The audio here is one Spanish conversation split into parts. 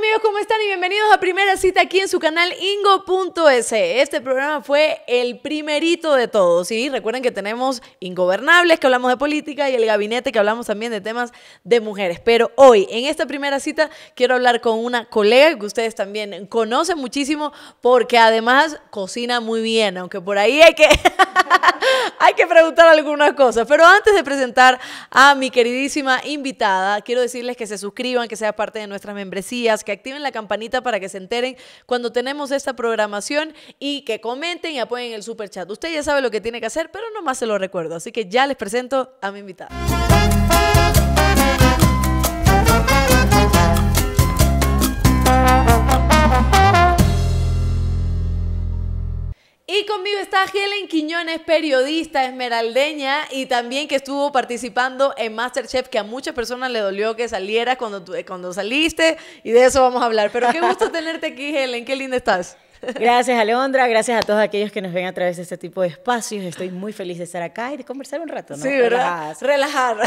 amigos? ¿Cómo están? Y bienvenidos a Primera Cita aquí en su canal Ingo.es. Este programa fue el primerito de todos. Y recuerden que tenemos Ingobernables, que hablamos de política, y el gabinete, que hablamos también de temas de mujeres. Pero hoy, en esta primera cita, quiero hablar con una colega que ustedes también conocen muchísimo, porque además cocina muy bien, aunque por ahí hay que, hay que preguntar algunas cosas. Pero antes de presentar a mi queridísima invitada, quiero decirles que se suscriban, que sea parte de nuestras membresías, que activen la campanita para que se enteren cuando tenemos esta programación y que comenten y apoyen el super chat. Usted ya sabe lo que tiene que hacer, pero nomás se lo recuerdo. Así que ya les presento a mi invitada. Y conmigo está Helen Quiñones, periodista esmeraldeña y también que estuvo participando en Masterchef, que a muchas personas le dolió que saliera cuando, eh, cuando saliste y de eso vamos a hablar. Pero qué gusto tenerte aquí, Helen, qué linda estás. Gracias, Alejandra. Gracias a todos aquellos que nos ven a través de este tipo de espacios. Estoy muy feliz de estar acá y de conversar un rato, ¿no? Sí, ¿verdad? Relajar. Relajar.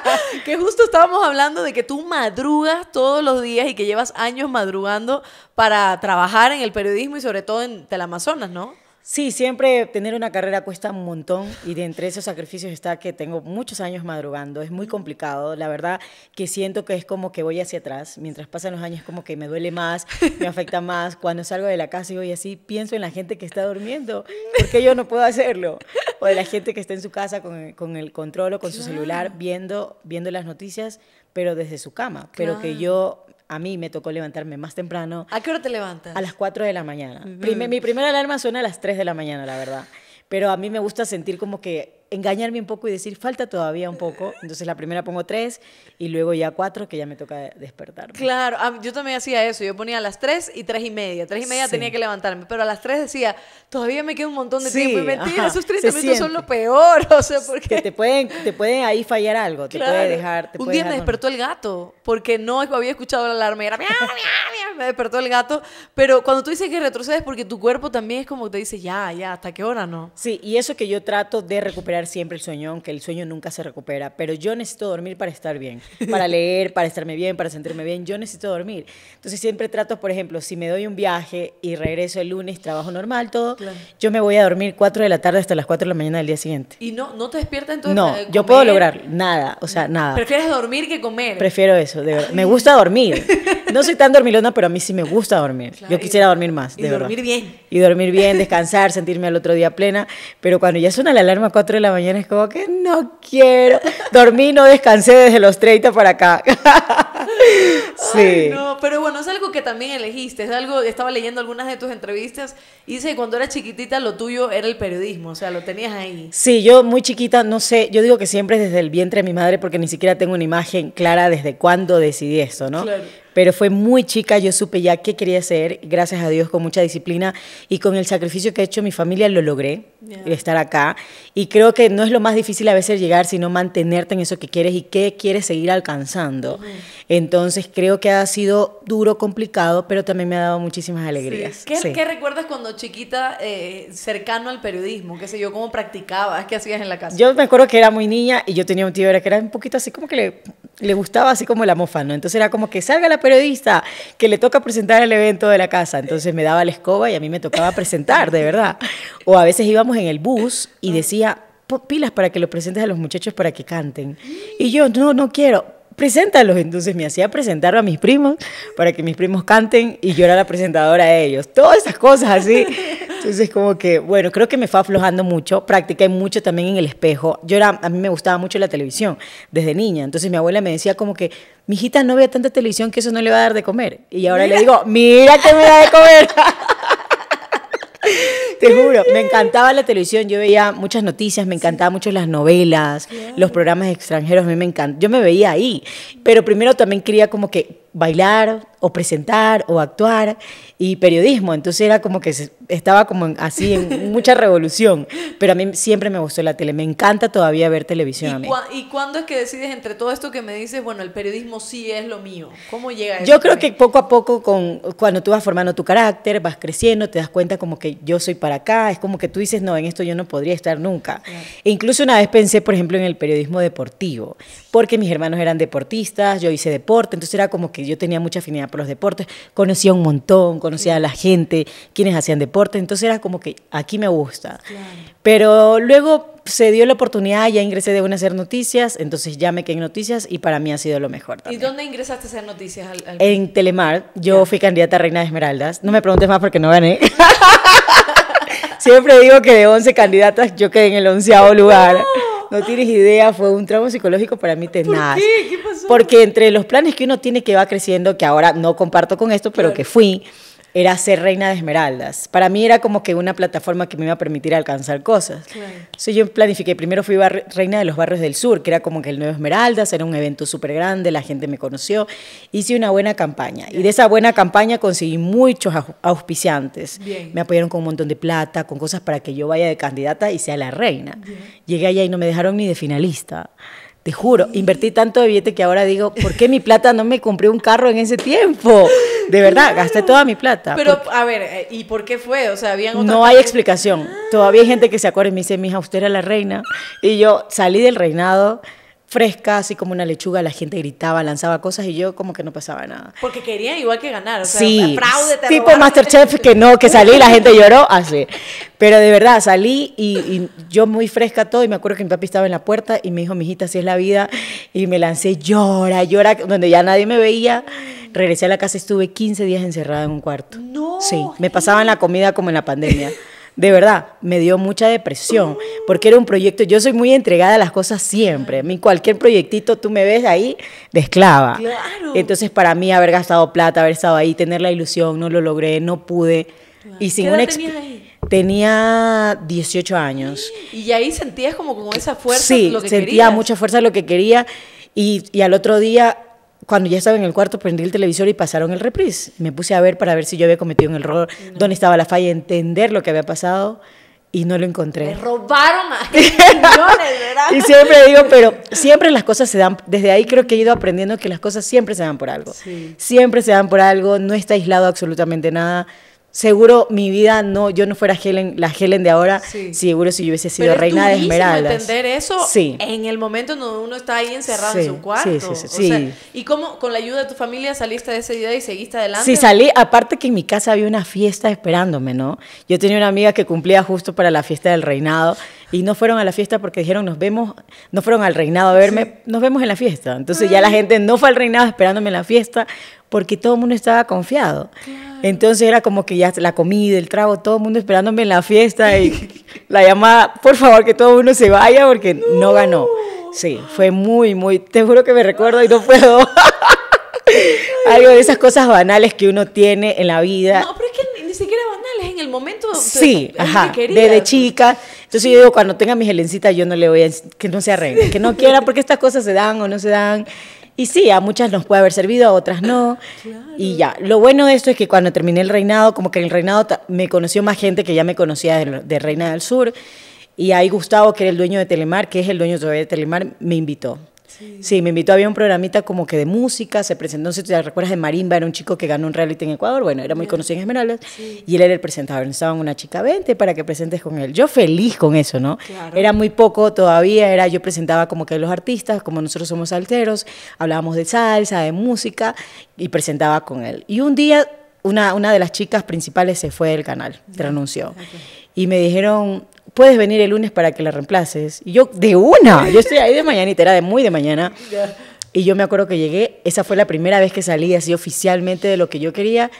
Así es. que justo estábamos hablando de que tú madrugas todos los días y que llevas años madrugando para trabajar en el periodismo y sobre todo en Telamazonas, ¿no? Sí, siempre tener una carrera cuesta un montón y de entre esos sacrificios está que tengo muchos años madrugando, es muy complicado, la verdad que siento que es como que voy hacia atrás, mientras pasan los años como que me duele más, me afecta más, cuando salgo de la casa y voy así, pienso en la gente que está durmiendo, porque yo no puedo hacerlo, o de la gente que está en su casa con, el control o con su celular viendo, viendo las noticias, pero desde su cama, pero que yo a mí me tocó levantarme más temprano. ¿A qué hora te levantas? A las 4 de la mañana. mi primera alarma suena a las 3 de la mañana, la verdad. Pero a mí me gusta sentir como que engañarme un poco y decir, falta todavía un poco. Eh. Entonces la primera pongo tres y luego ya cuatro, que ya me toca despertar Claro, ah, yo también hacía eso. Yo ponía a las tres y tres y media. Tres y media tenía que levantarme, pero a las tres decía, todavía me queda un montón de tiempo. Y mentira, esos 30 minutos son lo peor. O sea, porque... te pueden, te pueden ahí fallar algo, te puede dejar... un día me despertó el gato, porque no había escuchado la alarma y era, me despertó el gato. Pero cuando tú dices que retrocedes, porque tu cuerpo también es como te dice, ya, ya, ¿hasta qué hora no? Sí, y eso que yo trato de recuperar siempre el sueño, aunque el sueño nunca se recupera, pero yo necesito dormir para estar bien, para leer, para estarme bien, para sentirme bien, yo necesito dormir. Entonces siempre trato, por ejemplo, si me doy un viaje y regreso el lunes, trabajo normal, todo, yo me voy a dormir 4 de la tarde hasta las 4 de la mañana del día siguiente. ¿Y no, no te despierta entonces? No, yo puedo lograr nada, o sea, mm. nada. ¿Prefieres dormir que comer? Prefiero eso, Me gusta dormir. No soy tan dormilona, pero a mí sí me gusta dormir. yo quisiera dormir más, de y dormir bien. Y dormir bien, descansar, sentirme al otro día plena, pero cuando ya suena la alarma 4 de la mañana es como que no quiero. Dormí, no descansé desde los 30 para acá. sí. pero bueno, es algo que también elegiste. Es algo, estaba leyendo algunas de tus entrevistas y dice que cuando era chiquitita lo tuyo era el periodismo, o sea, lo tenías ahí. Sí, yo muy chiquita, no sé, yo digo que siempre desde el vientre de mi madre porque ni siquiera tengo una imagen clara desde cuándo decidí eso, ¿no? Claro pero fue muy chica, yo supe ya qué quería ser, gracias a Dios, con mucha disciplina y con el sacrificio que ha hecho mi familia lo logré, estar acá. Y creo que no es lo más difícil a veces llegar, sino mantenerte en eso que quieres y qué quieres seguir alcanzando. Entonces creo que ha sido duro, complicado, pero también me ha dado muchísimas alegrías. ¿Qué, recuerdas cuando chiquita, eh, cercano al periodismo? ¿Qué sé yo? ¿Cómo practicabas? ¿Qué hacías en la casa? Yo me acuerdo que era muy niña y yo tenía un tío que era un poquito así como que le, gustaba así como el mofa, Entonces era como que salga periodista que le toca presentar el evento de la casa. Entonces me daba la escoba y a mí me tocaba presentar, de verdad. O a veces íbamos en el bus y decía, pilas para que lo presentes a los muchachos para que canten. Y yo, no, no quiero preséntalos. Entonces me hacía presentar a mis primos para que mis primos canten y yo era la presentadora de ellos. Todas esas cosas así. Entonces como que, bueno, creo que me fue aflojando mucho. Practiqué mucho también en el espejo. Yo era, a mí me gustaba mucho la televisión desde niña. Entonces mi abuela me decía como que, mi hijita no vea tanta televisión que eso no le va a dar de comer. Y ahora le digo, mira que me da de comer. Te juro, me encantaba la televisión, yo veía muchas noticias, me encantaban mucho las novelas, los programas extranjeros, a mí me encanta. Yo me veía ahí, pero primero también quería como que bailar o presentar o actuar y periodismo. Entonces era como que estaba como así en mucha revolución. Pero a mí siempre me gustó la tele. Me encanta todavía ver televisión. ¿Y, a mí. ¿Y cuándo es que decides entre todo esto que me dices, bueno, el periodismo sí es lo mío? ¿Cómo llega eso? Yo creo que poco a poco, con, cuando tú vas formando tu carácter, vas creciendo, te das cuenta como que yo soy para acá. Es como que tú dices, no, en esto yo no podría estar nunca. E incluso una vez pensé, por ejemplo, en el periodismo deportivo porque mis hermanos eran deportistas, yo hice deporte, entonces era como que yo tenía mucha afinidad por los deportes, conocía un montón, conocía a la gente, quienes hacían deporte, entonces era como que aquí me gusta. Pero luego se dio la oportunidad, ya ingresé de una a hacer noticias, entonces ya me quedé en noticias y para mí ha sido lo mejor. ¿Y dónde ingresaste a hacer noticias? En Telemar, yo fui candidata a Reina de Esmeraldas, no me preguntes más porque no gané. Siempre digo que de 11 candidatas yo quedé en el onceavo lugar. No tienes idea, fue un trauma psicológico para mí tenaz. ¿Por qué? ¿Qué pasó? Porque entre los planes que uno tiene que va creciendo, que ahora no comparto con esto, pero que fui era ser reina de esmeraldas. Para mí era como que una plataforma que me iba a permitir alcanzar cosas. Claro. yo planifiqué, primero fui reina de los barrios del sur, que era como que el Nuevo Esmeraldas, era un evento súper grande, la gente me conoció, hice una buena campaña. Y de esa buena campaña conseguí muchos auspiciantes. Me apoyaron con un montón de plata, con cosas para que yo vaya de candidata y sea la reina. Llegué allá y no me dejaron ni de finalista juro, invertí tanto de billete que ahora digo, ¿por qué mi plata no me compré un carro en ese tiempo? De verdad, gasté toda mi plata. Pero, a ver, eh, ¿y por qué fue? O sea, No hay explicación. Todavía hay gente que se acuerda y me dice, mija, usted era la reina. Y yo salí del reinado fresca, así como una lechuga, la gente gritaba, lanzaba cosas y yo como que no pasaba nada. Porque querían igual que ganar, o sea, sí, fraude, tipo Masterchef que no, que salí, la gente lloró, así. Pero de verdad, salí y, yo muy fresca todo y me acuerdo que mi papi estaba en la puerta y me dijo, mijita, así es la vida y me lancé, llora, llora, donde ya nadie me veía. Regresé a la casa, estuve 15 días encerrada en un cuarto. No. Sí, me pasaban la comida como en la pandemia de verdad, me dio mucha depresión, porque era un proyecto, yo soy muy entregada a las cosas siempre, mi cualquier proyectito tú me ves ahí de esclava. Claro. Entonces para mí haber gastado plata, haber estado ahí, tener la ilusión, no lo logré, no pude. Y sin ¿Qué Tenía 18 años. Y ahí sentías como, esa fuerza. Sí, lo que sentía mucha fuerza lo que quería. Y, y al otro día cuando ya estaba en el cuarto prendí el televisor y pasaron el reprise. Me puse a ver para ver si yo había cometido un error, dónde estaba la falla, entender lo que había pasado y no lo encontré. Me robaron a y siempre digo, pero siempre las cosas se dan, desde ahí creo que he ido aprendiendo que las cosas siempre se dan por algo. Siempre se dan por algo, no está aislado absolutamente nada seguro mi vida no, yo no fuera Helen, la Helen de ahora, seguro si yo hubiese sido reina de esmeraldas. entender eso sí. en el momento donde uno está ahí encerrado en su cuarto. ¿Y cómo con la ayuda de tu familia saliste de ese día y seguiste adelante? Sí, salí, aparte que en mi casa había una fiesta esperándome, ¿no? Yo tenía una amiga que cumplía justo para la fiesta del reinado y no fueron a la fiesta porque dijeron, nos vemos, no fueron al reinado a verme, nos vemos en la fiesta. Entonces ya ah. la gente no fue al reinado esperándome en la fiesta porque todo el mundo estaba confiado. Entonces era como que ya la comida, el trago, todo el mundo esperándome en la fiesta y la llamada, por favor, que todo el mundo se vaya porque no. ganó. Sí, fue muy, muy, te juro que me recuerdo y no puedo. Algo de esas cosas banales que uno tiene en la vida. No, pero es que ni siquiera banales, en el momento. Sí, ajá, desde chica. Entonces yo digo, cuando tenga mi gelencita, yo no le voy a que no se arregle, que no quiera, porque estas cosas se dan o no se dan. Y sí, a muchas nos puede haber servido, a otras no. Y ya, lo bueno de esto es que cuando terminé el reinado, como que en el reinado me conoció más gente que ya me conocía de, de Reina del Sur. Y ahí Gustavo, que era el dueño de Telemar, que es el dueño de Telemar, me invitó. Sí. me invitó, había un programita como que de música, se presentó, no sé si te recuerdas de Marimba, era un chico que ganó un reality en Ecuador, bueno, era muy conocido en Esmeraldas, y él era el presentador, estaban una chica, 20 para que presentes con él. Yo feliz con eso, ¿no? Era muy poco todavía, era yo presentaba como que los artistas, como nosotros somos salteros, hablábamos de salsa, de música, y presentaba con él. Y un día una, una de las chicas principales se fue del canal, renunció. Y me dijeron, puedes venir el lunes para que la reemplaces. Y yo, de una, yo estoy ahí de te era de muy de mañana. Y yo me acuerdo que llegué, esa fue la primera vez que salí así oficialmente de lo que yo quería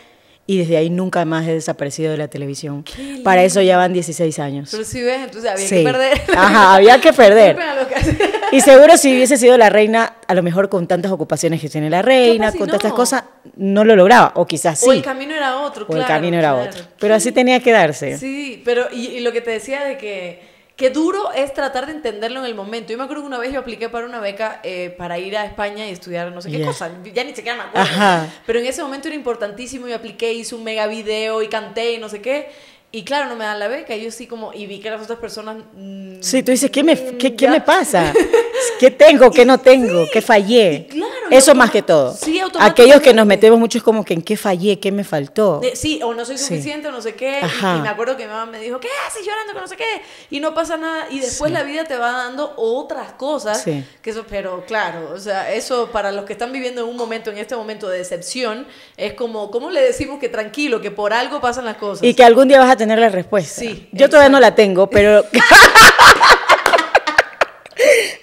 y desde ahí nunca más he desaparecido de la televisión. Para eso ya van 16 años. Pero si ves, entonces había que perder. Ajá, había que perder. y seguro si hubiese sido la reina, a lo mejor con tantas ocupaciones que tiene la reina, con tantas cosas, no lo lograba. O quizás sí. O el camino era otro, o el camino era otro. Pero así tenía que darse. Sí, pero y lo que te decía de que Qué duro es tratar de entenderlo en el momento. Yo me acuerdo que una vez yo apliqué para una beca eh, para ir a España y estudiar no sé qué cosa. Ya ni siquiera me acuerdo. Pero en ese momento era importantísimo. y apliqué, hice un mega video y canté y no sé qué. Y claro, no me dan la beca. Y yo sí como, y vi que las otras personas... Mm, sí, tú dices, ¿qué me, qué, qué me pasa? ¿Qué tengo? ¿Qué no tengo? ¿Qué fallé? Eso más que todo. Aquellos que nos metemos mucho es como que en qué fallé, qué me faltó. sí, o no soy suficiente, o no sé qué. Y, me acuerdo que mi mamá me dijo, ¿qué haces llorando con no sé qué? Y no pasa nada. Y después la vida te va dando otras cosas. Que eso, pero claro, o sea, eso para los que están viviendo en un momento, en este momento de decepción, es como, ¿cómo le decimos que tranquilo, que por algo pasan las cosas? Y que algún día vas a tener la respuesta. Sí. Yo todavía no la tengo, pero...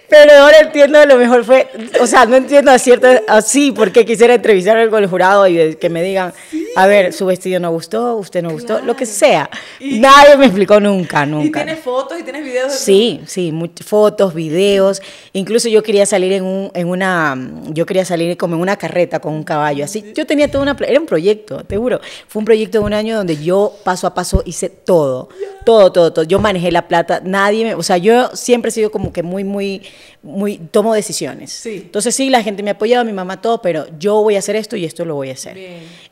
Pero ahora entiendo, lo mejor fue, o sea, no entiendo a cierto, así, porque quisiera entrevistar con el jurado y que me digan, a ver, su vestido no gustó, usted no gustó, lo que sea. Nadie me explicó nunca, nunca. Y tienes fotos y tienes videos. De sí, sí, fotos, videos. Incluso yo quería salir en, un, en una, yo quería salir como en una carreta con un caballo, así. Yo tenía toda una, era un proyecto, te juro. Fue un proyecto de un año donde yo paso a paso hice todo, todo, todo, todo. Yo manejé la plata, nadie me, o sea, yo siempre he sido como que muy, muy muy, tomo decisiones. Entonces sí, la gente me ha apoyaba, mi mamá todo, pero yo voy a hacer esto y esto lo voy a hacer.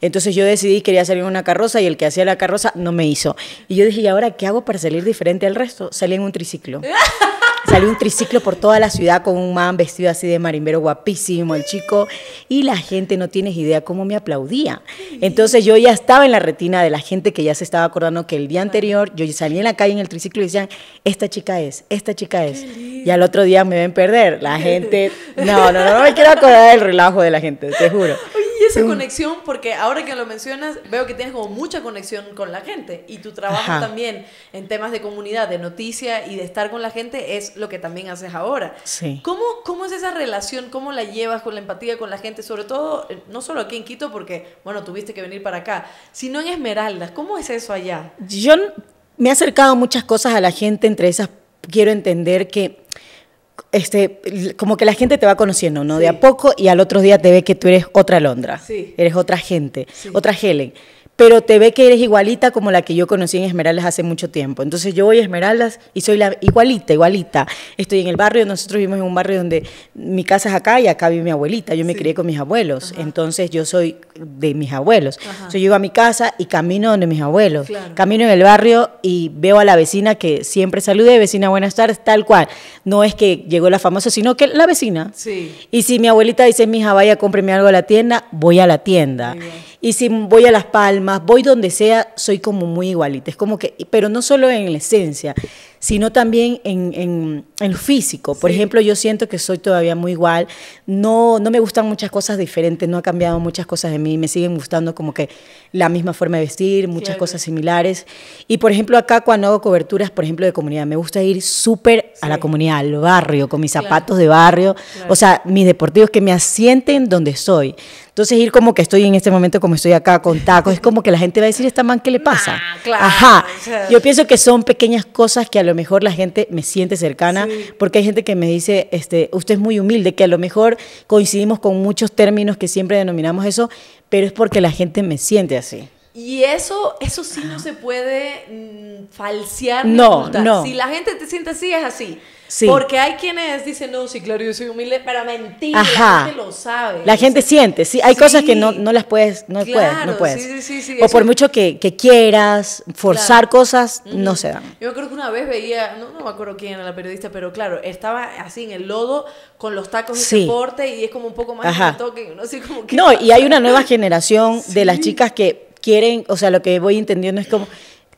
Entonces yo decidí, quería salir en una carroza y el que hacía la carroza no me hizo. Y yo dije, ¿y ahora qué hago para salir diferente al resto? Salí en un triciclo. Salió un triciclo por toda la ciudad con un man vestido así de marimbero guapísimo, el chico, y la gente no tienes idea cómo me aplaudía. Entonces yo ya estaba en la retina de la gente que ya se estaba acordando que el día anterior yo salí en la calle en el triciclo y decían, esta chica es, esta chica es. Y al otro día me ven perder. La gente, no, no, no, no me quiero acordar del relajo de la gente, te juro esa conexión porque ahora que lo mencionas, veo que tienes como mucha conexión con la gente y tu trabajo también en temas de comunidad, de noticia y de estar con la gente es lo que también haces ahora. Sí. ¿Cómo, ¿Cómo es esa relación? ¿Cómo la llevas con la empatía con la gente? Sobre todo, eh, no solo aquí en Quito, porque, bueno, tuviste que venir para acá, sino en Esmeraldas. ¿Cómo es eso allá? Yo me he acercado muchas cosas a la gente, entre esas quiero entender que este, como que la gente te va conociendo, ¿no? De a poco y al otro día te ve que tú eres otra Londra. Eres otra gente, otra Helen pero te ve que eres igualita como la que yo conocí en Esmeraldas hace mucho tiempo. Entonces yo voy a Esmeraldas y soy la igualita, igualita. Estoy en el barrio, nosotros vivimos en un barrio donde mi casa es acá y acá vive mi abuelita. Yo me crié con mis abuelos, entonces yo soy de mis abuelos. yo llego a mi casa y camino donde mis abuelos. Camino en el barrio y veo a la vecina que siempre salude, vecina, buenas tardes, tal cual. No es que llegó la famosa, sino que la vecina. Sí. Y si mi abuelita dice, mi hija, vaya, cómpreme algo a la tienda, voy a la tienda. Y si voy a Las Palmas, voy donde sea, soy como muy igualita. Es como que, pero no solo en la esencia, sino también en, en, lo físico. Por ejemplo, yo siento que soy todavía muy igual, no, no me gustan muchas cosas diferentes, no ha cambiado muchas cosas de mí, me siguen gustando como que la misma forma de vestir, muchas cosas similares. Y por ejemplo, acá cuando hago coberturas, por ejemplo, de comunidad, me gusta ir súper a la comunidad, al barrio, con mis zapatos de barrio, o sea, mis deportivos que me asienten donde soy. Entonces ir como que estoy en este momento como estoy acá con tacos, es como que la gente va a decir, esta man, ¿qué le pasa? Ajá. Yo pienso que son pequeñas cosas que a lo mejor la gente me siente cercana, porque hay gente que me dice, este, usted es muy humilde, que a lo mejor coincidimos con muchos términos que siempre denominamos eso, pero es porque la gente me siente así. Y eso, eso sí no se puede mm, falsear. No, no. Si la gente te siente así, es así. Porque hay quienes dicen, no, sí, claro, yo soy humilde, pero mentira, la gente lo sabe. La gente siente, sí, hay cosas que no, no las puedes, no puedes, no puedes. o por mucho que, quieras forzar cosas, no se dan. Yo creo que una vez veía, no, me acuerdo quién era la periodista, pero claro, estaba así en el lodo con los tacos de deporte y es como un poco más de toque, no que... No, y hay una nueva generación de las chicas que quieren, o sea, lo que voy entendiendo es como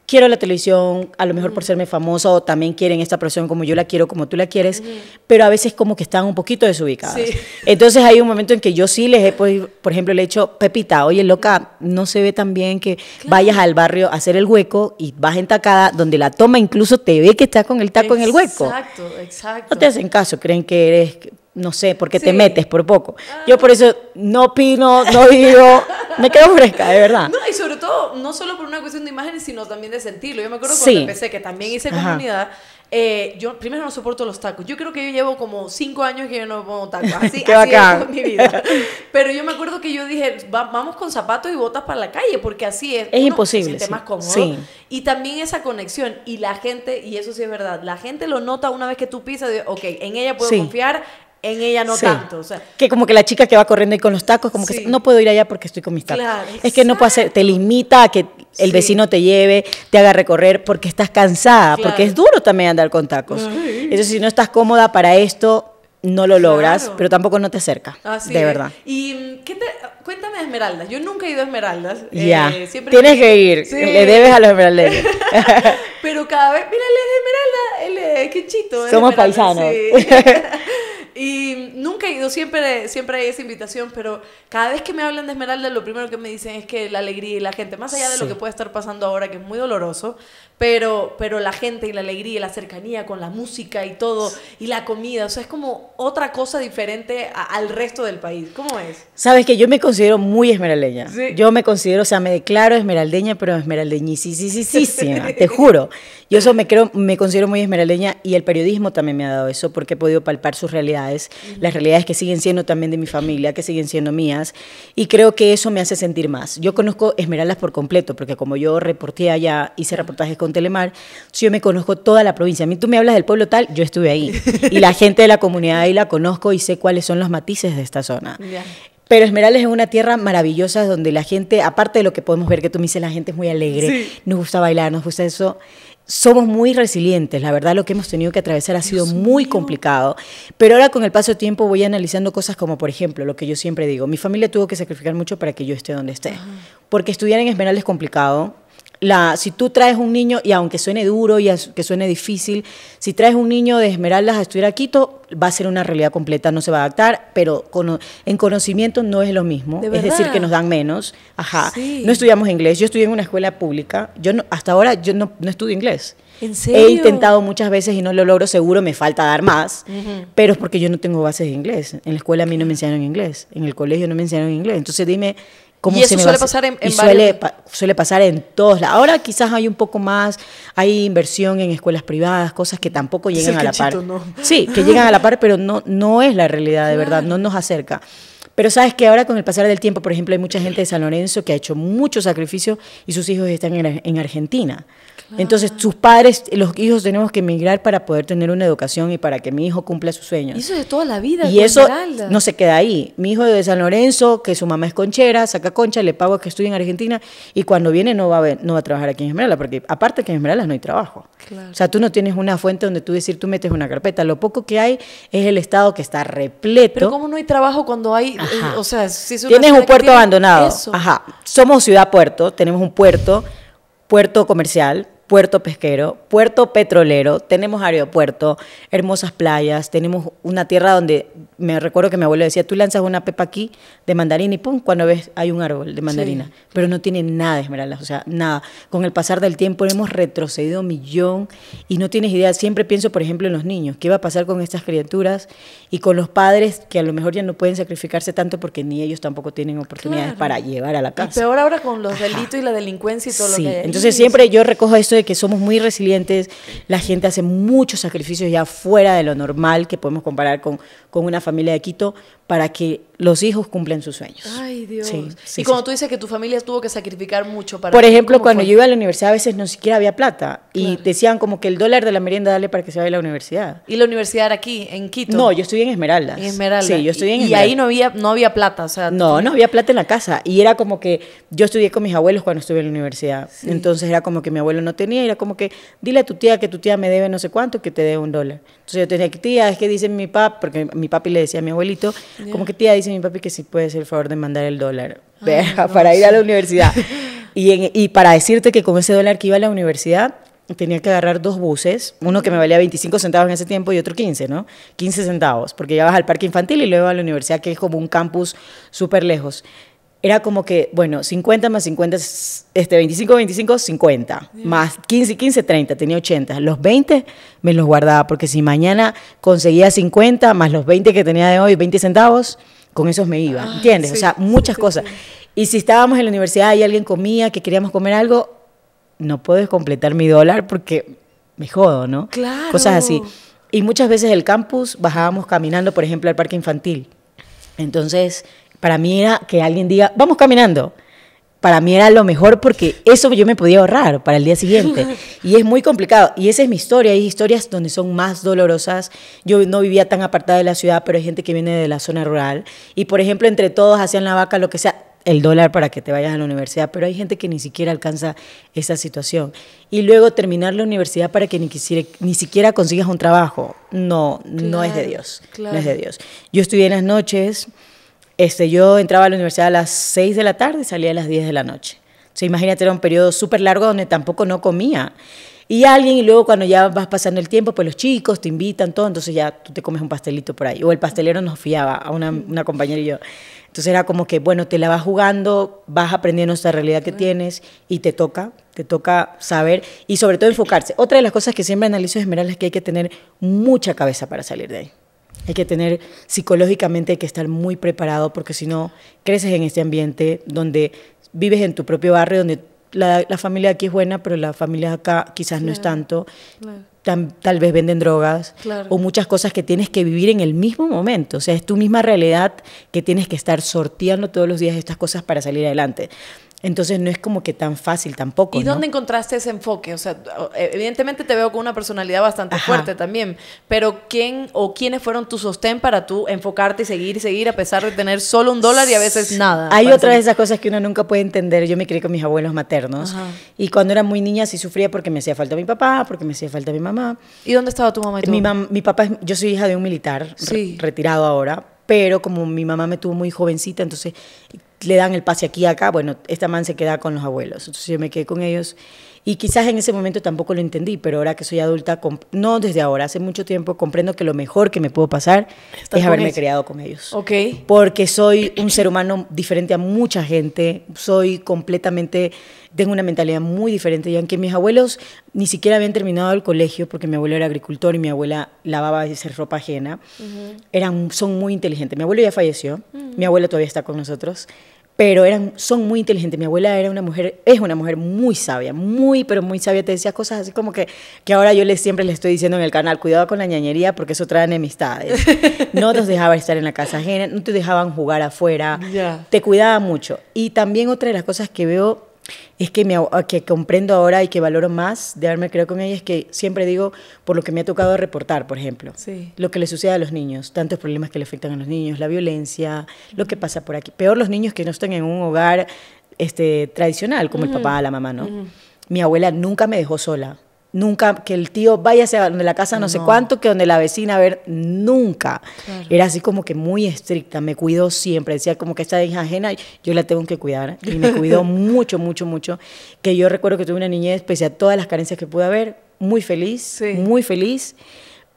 quiero la televisión, a lo mejor por serme famosa, o también quieren esta profesión como yo la quiero, como tú la quieres, pero a veces como que están un poquito desubicadas. Entonces hay un momento en que yo sí les he, por ejemplo, le he dicho, Pepita, oye, loca, no se ve tan bien que vayas al barrio a hacer el hueco y vas en tacada, donde la toma incluso te ve que estás con el taco en el hueco. Exacto, exacto. No te hacen caso, creen que eres no sé, porque te metes por poco. Yo ah. por eso no opino, no digo, me quedo fresca, de verdad. No, y sobre todo, no solo por una cuestión de imágenes, sino también de sentirlo. Yo me acuerdo cuando empecé, que también hice comunidad, eh, yo primero no soporto los tacos. Yo creo que yo llevo como cinco años que yo no pongo tacos. Así, así es mi vida. Pero yo me acuerdo que yo dije, vamos con zapatos y botas para la calle, porque así es. Es imposible. más Y también esa conexión. Y la gente, y eso sí es verdad, la gente lo nota una vez que tú pisas, de, ok, en ella puedo confiar, en ella no tanto. que como que la chica que va corriendo ahí con los tacos, como que no puedo ir allá porque estoy con mis tacos. es que no puedo ser, te limita a que el vecino te lleve, te haga recorrer porque estás cansada, porque es duro también andar con tacos. Entonces, si no estás cómoda para esto, no lo logras, pero tampoco no te acerca. de verdad. Y mm, ¿qué te, cuéntame de Esmeraldas. Yo nunca he ido a Esmeraldas. Eh, ya. Tienes que, ir. Le debes a los esmeraldas pero cada vez, mira, él es Esmeralda, él es Somos paisanos. Y nunca he ido, siempre, siempre hay esa invitación, pero cada vez que me hablan de Esmeralda, lo primero que me dicen es que la alegría y la gente, más allá de lo que puede estar pasando ahora, que es muy doloroso, pero, pero la gente y la alegría y la cercanía con la música y todo, y la comida, o sea, es como otra cosa diferente al resto del país. ¿Cómo es? Sabes que yo me considero muy esmeraldeña. Yo me considero, o sea, me declaro esmeraldeña, pero esmeraldeñísima, te juro. Yo eso me creo, me considero muy esmeraldeña y el periodismo también me ha dado eso, porque he podido palpar sus realidades las realidades que siguen siendo también de mi familia, que siguen siendo mías, y creo que eso me hace sentir más. Yo conozco Esmeraldas por completo, porque como yo reporté allá, hice reportajes con Telemar, yo me conozco toda la provincia. A mí tú me hablas del pueblo tal, yo estuve ahí, y la gente de la comunidad ahí la conozco y sé cuáles son los matices de esta zona. Pero Esmeraldas es una tierra maravillosa donde la gente, aparte de lo que podemos ver que tú me dices, la gente es muy alegre, nos gusta bailar, nos gusta eso somos muy resilientes. La verdad, lo que hemos tenido que atravesar ha sido muy complicado. Pero ahora con el paso del tiempo voy analizando cosas como, por ejemplo, lo que yo siempre digo, mi familia tuvo que sacrificar mucho para que yo esté donde esté. Porque estudiar en Esmeralda es complicado, si tú traes un niño, y aunque suene duro y que suene difícil, si traes un niño de Esmeraldas a estudiar a Quito, va a ser una realidad completa, no se va a adaptar, pero en conocimiento no es lo mismo, es decir, que nos dan menos. Ajá. No estudiamos inglés, yo estudié en una escuela pública, yo no, hasta ahora yo no, estudio inglés. ¿En serio? He intentado muchas veces y no lo logro, seguro me falta dar más, pero es porque yo no tengo bases de inglés. En la escuela a mí no me enseñaron inglés, en el colegio no me enseñaron inglés. Entonces dime, y eso se suele pasar en, en y suele, suele, pasar en todos lados. Ahora quizás hay un poco más, hay inversión en escuelas privadas, cosas que tampoco llegan a la par. Sí, que llegan a la par, pero no, no es la realidad de verdad, no nos acerca. Pero sabes que ahora con el pasar del tiempo, por ejemplo, hay mucha gente de San Lorenzo que ha hecho mucho sacrificio y sus hijos están en, en Argentina. Entonces, sus padres, los hijos tenemos que emigrar para poder tener una educación y para que mi hijo cumpla sus sueños. eso es de toda la vida. Y eso no se queda ahí. Mi hijo de San Lorenzo, que su mamá es conchera, saca concha, le pago a que estudie en Argentina y cuando viene no va a, no va a trabajar aquí en Esmeralda, porque aparte que en Esmeralda no hay trabajo. O sea, tú no tienes una fuente donde tú decir, tú metes una carpeta. Lo poco que hay es el Estado que está repleto. Pero ¿cómo no hay trabajo cuando hay, eh, o sea, si tienes un puerto abandonado. Ajá. Somos ciudad puerto, tenemos un puerto, puerto comercial, puerto pesquero, puerto petrolero, tenemos aeropuerto, hermosas playas, tenemos una tierra donde me recuerdo que mi abuelo decía, tú lanzas una pepa aquí de mandarina y pum, cuando ves hay un árbol de mandarina, pero no tiene nada de esmeraldas, o sea, nada. Con el pasar del tiempo hemos retrocedido un millón y no tienes idea, siempre pienso, por ejemplo, en los niños, qué va a pasar con estas criaturas y con los padres que a lo mejor ya no pueden sacrificarse tanto porque ni ellos tampoco tienen oportunidades para llevar a la casa. Y peor ahora con los delitos y la delincuencia y todo lo que Sí. Entonces siempre yo recojo esto de que somos muy resilientes, la gente hace muchos sacrificios ya fuera de lo normal que podemos comparar con con una familia de Quito para que los hijos cumplan sus sueños. Ay, Dios. y como tú dices que tu familia tuvo que sacrificar mucho para... Por ejemplo, cuando yo iba a la universidad a veces no siquiera había plata y decían como que el dólar de la merienda dale para que se vaya a la universidad. ¿Y la universidad era aquí, en Quito? No, yo estudié en Esmeraldas. yo Y, ahí no había, no había plata, o sea... No, no había plata en la casa y era como que yo estudié con mis abuelos cuando estuve en la universidad. Entonces era como que mi abuelo no tenía, y era como que dile a tu tía que tu tía me debe no sé cuánto, que te dé un dólar. Entonces yo tenía que, tía, es que dice mi papá, porque mi mi papi le decía a mi abuelito, como que tía, dice mi papi que sí puede ser el favor de mandar el dólar para ir a la universidad. y, y para decirte que con ese dólar que iba a la universidad, tenía que agarrar dos buses, uno que me valía 25 centavos en ese tiempo y otro 15, ¿no? 15 centavos, porque ya al parque infantil y luego a la universidad, que es como un campus súper lejos era como que, bueno, 50 más 50, este, 25, 25, 50, más 15, 15, 30, tenía 80. Los 20 me los guardaba, porque si mañana conseguía 50 más los 20 que tenía de hoy, 20 centavos, con esos me iba, ah, ¿entiendes? o sea, muchas cosas. Y si estábamos en la universidad y alguien comía, que queríamos comer algo, no puedes completar mi dólar porque me jodo, ¿no? Claro. Cosas así. Y muchas veces el campus bajábamos caminando, por ejemplo, al parque infantil. Entonces, para mí era que alguien diga, vamos caminando. Para mí era lo mejor porque eso yo me podía ahorrar para el día siguiente. Y es muy complicado. Y esa es mi historia. Hay historias donde son más dolorosas. Yo no vivía tan apartada de la ciudad, pero hay gente que viene de la zona rural. Y por ejemplo, entre todos hacían la vaca, lo que sea el dólar para que te vayas a la universidad, pero hay gente que ni siquiera alcanza esa situación. Y luego terminar la universidad para que ni, ni siquiera consigas un trabajo. No, no es de Dios. No es de Dios. Yo estudié en las noches, este, yo entraba a la universidad a las 6 de la tarde y salía a las 10 de la noche. imagínate, era un periodo súper largo donde tampoco no comía. Y alguien, y luego cuando ya vas pasando el tiempo, pues los chicos te invitan, todo, entonces ya tú te comes un pastelito por ahí. O el pastelero nos fiaba a una, compañera y yo. Entonces era como que, bueno, te la vas jugando, vas aprendiendo esta realidad que tienes y te toca, te toca saber y sobre todo enfocarse. Otra de las cosas que siempre analizo es Esmeralda es que hay que tener mucha cabeza para salir de ahí. Hay que tener, psicológicamente hay que estar muy preparado porque si no, creces en este ambiente donde vives en tu propio barrio, donde la, familia aquí es buena, pero la familia acá quizás no es tanto. tal vez venden drogas o muchas cosas que tienes que vivir en el mismo momento. O sea, es tu misma realidad que tienes que estar sorteando todos los días estas cosas para salir adelante. Entonces no es como que tan fácil tampoco. ¿Y dónde encontraste ese enfoque? O sea, evidentemente te veo con una personalidad bastante fuerte también, pero ¿quién o quiénes fueron tu sostén para tú enfocarte y seguir y seguir a pesar de tener solo un dólar y a veces nada? Hay otra de esas cosas que uno nunca puede entender. Yo me crié con mis abuelos maternos y cuando era muy niña sí sufría porque me hacía falta mi papá, porque me hacía falta mi mamá. ¿Y dónde estaba tu mamá y mi, papá, yo soy hija de un militar retirado ahora, pero como mi mamá me tuvo muy jovencita, entonces le dan el pase aquí acá, bueno, esta man se queda con los abuelos. Entonces yo me quedé con ellos y quizás en ese momento tampoco lo entendí, pero ahora que soy adulta, no desde ahora, hace mucho tiempo comprendo que lo mejor que me puedo pasar es haberme criado con ellos. Porque soy un ser humano diferente a mucha gente, soy completamente tengo una mentalidad muy diferente. Y aunque mis abuelos ni siquiera habían terminado el colegio, porque mi abuelo era agricultor y mi abuela lavaba y hacía ropa ajena, eran, son muy inteligentes. Mi abuelo ya falleció, mi mm. abuelo todavía está con nosotros, pero eran, son muy inteligentes. Mi abuela era una mujer, es una mujer muy sabia, muy, pero muy sabia. Te decía cosas así como que, que ahora yo les, siempre le estoy diciendo en el canal, cuidado con la ñañería porque eso trae enemistades. No nos dejaba estar en la casa ajena, no te dejaban jugar afuera, te cuidaba mucho. Y también otra de las cosas que veo es que, me, que comprendo ahora y que valoro más de haberme creado con ella es que siempre digo por lo que me ha tocado reportar, por ejemplo, lo que le sucede a los niños, tantos problemas que le afectan a los niños, la violencia, lo que pasa por aquí. Peor los niños que no están en un hogar este, tradicional, como el papá, la mamá, ¿no? Mi abuela nunca me dejó sola. Nunca que el tío vaya hacia donde la casa no, sé cuánto, que donde la vecina, a ver, nunca. Era así como que muy estricta, me cuidó siempre. Decía como que esta hija ajena yo la tengo que cuidar. Y me cuidó mucho, mucho, mucho. Que yo recuerdo que tuve una niñez, pese a todas las carencias que pude haber, muy feliz, muy feliz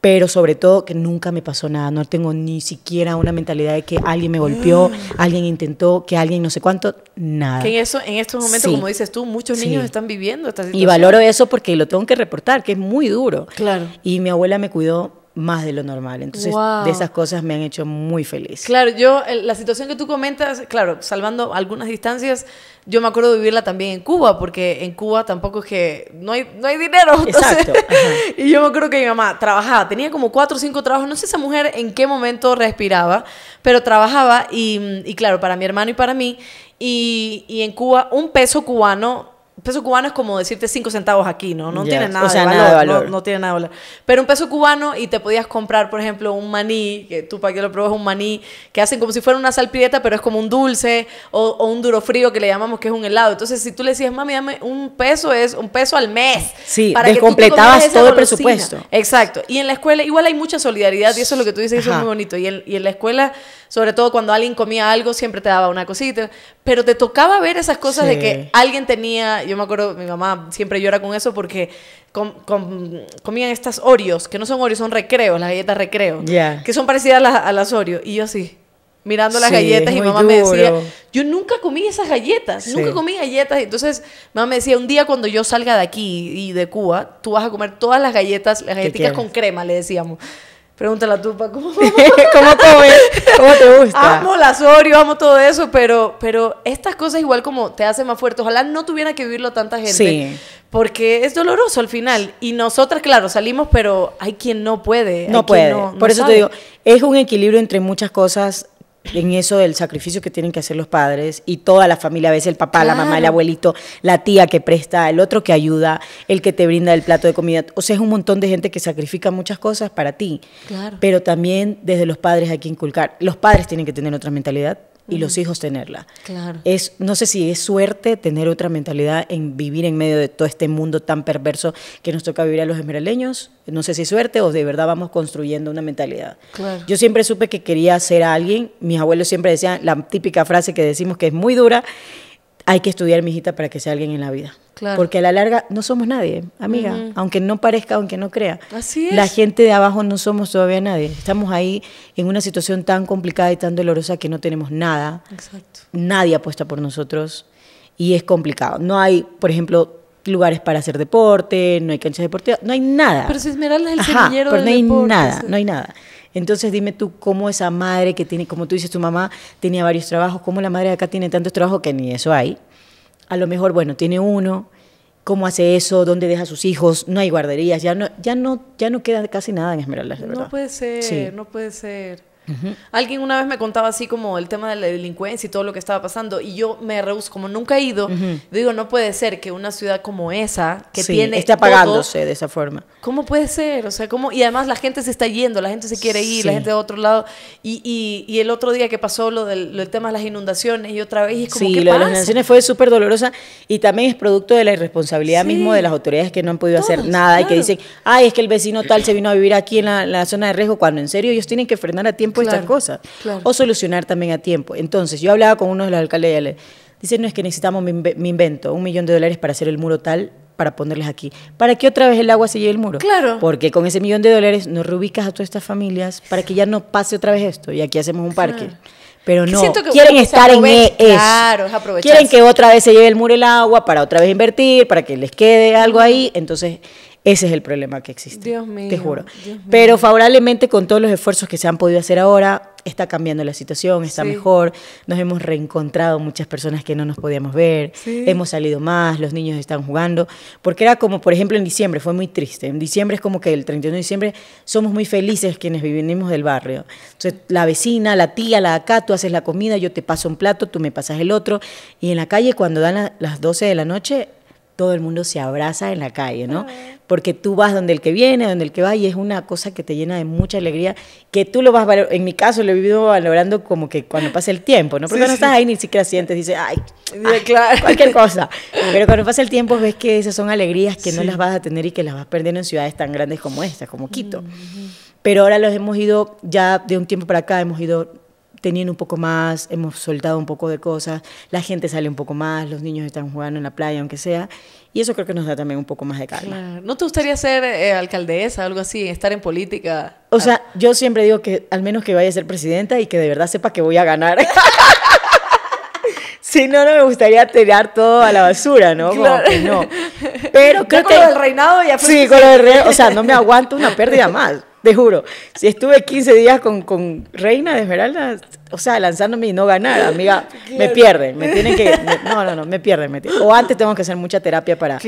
pero sobre todo que nunca me pasó nada. No tengo ni siquiera una mentalidad de que alguien me golpeó, mm. alguien intentó, que alguien no sé cuánto, nada. Que en, eso, en estos momentos, como dices tú, muchos niños están viviendo esta situación. Y valoro eso porque lo tengo que reportar, que es muy duro. Claro. Y mi abuela me cuidó más de lo normal. Entonces, de esas cosas me han hecho muy feliz. Claro, yo, la situación que tú comentas, claro, salvando algunas distancias, yo me acuerdo de vivirla también en Cuba, porque en Cuba tampoco es que no hay, no hay dinero. Exacto. y yo me acuerdo que mi mamá trabajaba, tenía como cuatro o cinco trabajos, no sé esa mujer en qué momento respiraba, pero trabajaba y, claro, para mi hermano y para mí, y, y en Cuba un peso cubano peso cubano es como decirte cinco centavos aquí, ¿no? No tiene nada, sea, de No, tiene nada de valor. Pero un peso cubano y te podías comprar, por ejemplo, un maní, que tú para que lo pruebes, un maní que hacen como si fuera una salpieta, pero es como un dulce o, un duro frío que le llamamos que es un helado. Entonces, si tú le decías, mami, dame un peso, es un peso al mes. Sí, para que completabas todo el presupuesto. Exacto. Y en la escuela, igual hay mucha solidaridad y eso es lo que tú dices, eso es muy bonito. Y en, y en la escuela sobre todo cuando alguien comía algo, siempre te daba una cosita, pero te tocaba ver esas cosas de que alguien tenía, yo me acuerdo, mi mamá siempre llora con eso porque comían estas Oreos, que no son Oreos, son recreos, las galletas recreo, que son parecidas a, las Oreos, y yo así mirando las galletas y mamá me decía, yo nunca comí esas galletas, nunca comí galletas. Entonces, mamá me decía, un día cuando yo salga de aquí y de Cuba, tú vas a comer todas las galletas, las galletitas con crema, le decíamos. Pregúntala tú, Paco. ¿Cómo comes? ¿Cómo te gusta? Amo la asorio, amo todo eso, pero, pero estas cosas igual como te hacen más fuerte. Ojalá no tuviera que vivirlo tanta gente. Sí. Porque es doloroso al final. Y nosotras, claro, salimos, pero hay quien no puede. No puede. Por eso te digo, es un equilibrio entre muchas cosas en eso del sacrificio que tienen que hacer los padres y toda la familia, a veces el papá, la mamá, el abuelito, la tía que presta, el otro que ayuda, el que te brinda el plato de comida. O sea, es un montón de gente que sacrifica muchas cosas para ti. Claro. Pero también desde los padres hay que inculcar. Los padres tienen que tener otra mentalidad y los hijos tenerla. Claro. Es, no sé si es suerte tener otra mentalidad en vivir en medio de todo este mundo tan perverso que nos toca vivir a los esmeraleños. No sé si es suerte o de verdad vamos construyendo una mentalidad. Yo siempre supe que quería ser alguien. Mis abuelos siempre decían la típica frase que decimos que es muy dura hay que estudiar, mijita para que sea alguien en la vida. Porque a la larga no somos nadie, amiga, aunque no parezca, aunque no crea. Así La gente de abajo no somos todavía nadie. Estamos ahí en una situación tan complicada y tan dolorosa que no tenemos nada. Exacto. Nadie apuesta por nosotros y es complicado. No hay, por ejemplo, lugares para hacer deporte, no hay canchas deportivas, no hay nada. Pero si Esmeralda es el Ajá, semillero pero no hay nada, no hay nada. Entonces dime tú cómo esa madre que tiene, como tú dices, tu mamá tenía varios trabajos, cómo la madre de acá tiene tantos trabajos que ni eso hay. A lo mejor, bueno, tiene uno, cómo hace eso, dónde deja a sus hijos, no hay guarderías, ya no, ya no, ya no queda casi nada en Esmeralda, No puede ser, no puede ser. Alguien una vez me contaba así como el tema de la delincuencia y todo lo que estaba pasando y yo me rehuso, como nunca he ido, digo, no puede ser que una ciudad como esa, que tiene... Está apagándose de esa forma. ¿Cómo puede ser? O sea, ¿cómo? Y además la gente se está yendo, la gente se quiere ir, la gente de otro lado. Y, el otro día que pasó lo del, lo tema de las inundaciones y otra vez como... Sí, lo de las inundaciones fue súper dolorosa y también es producto de la irresponsabilidad mismo de las autoridades que no han podido hacer nada y que dicen, ay, es que el vecino tal se vino a vivir aquí en la zona de riesgo, cuando en serio ellos tienen que frenar a tiempo estas cosas. O solucionar también a tiempo. Entonces, yo hablaba con uno de los alcaldes y dice, no es que necesitamos mi, invento, un millón de dólares para hacer el muro tal para ponerles aquí. ¿Para que otra vez el agua se lleve el muro? Claro. Porque con ese millón de dólares nos reubicas a todas estas familias para que ya no pase otra vez esto y aquí hacemos un parque. Pero no, quieren estar en eso. Claro, es quieren que otra vez se lleve el muro el agua para otra vez invertir, para que les quede algo ahí. Entonces, ese es el problema que existe. Te juro. Pero favorablemente con todos los esfuerzos que se han podido hacer ahora, está cambiando la situación, está mejor, nos hemos reencontrado muchas personas que no nos podíamos ver, hemos salido más, los niños están jugando, porque era como, por ejemplo, en diciembre, fue muy triste, en diciembre es como que el 31 de diciembre somos muy felices quienes vivimos del barrio, entonces la vecina, la tía, la acá, tú haces la comida, yo te paso un plato, tú me pasas el otro, y en la calle cuando dan las 12 de la noche, todo el mundo se abraza en la calle, ¿no? Porque tú vas donde el que viene, donde el que va, y es una cosa que te llena de mucha alegría, que tú lo vas, en mi caso lo he vivido valorando como que cuando pasa el tiempo, ¿no? Porque no estás ahí ni siquiera sientes, dices, ay, cualquier cosa. Pero cuando pasa el tiempo ves que esas son alegrías que no las vas a tener y que las vas perdiendo en ciudades tan grandes como esta, como Quito. pero ahora los hemos ido, ya de un tiempo para acá, hemos ido teniendo un poco más, hemos soltado un poco de cosas, la gente sale un poco más, los niños están jugando en la playa, aunque sea, y eso creo que nos da también un poco más de calma. ¿No te gustaría ser eh, alcaldesa, algo así, estar en política? O sea, yo siempre digo que al menos que vaya a ser presidenta y que de verdad sepa que voy a ganar. si no, no me gustaría tirar todo a la basura, ¿no? Claro. Como que no. Pero creo ya con lo del reinado ya fue Sí, con lo del reinado, o sea, no me aguanto una pérdida más te juro. Si estuve 15 días con, con Reina de Esmeralda, o sea, lanzándome y no ganar, amiga, me pierden, me tienen que... no, no, no, me pierden, me O antes tengo que hacer mucha terapia para,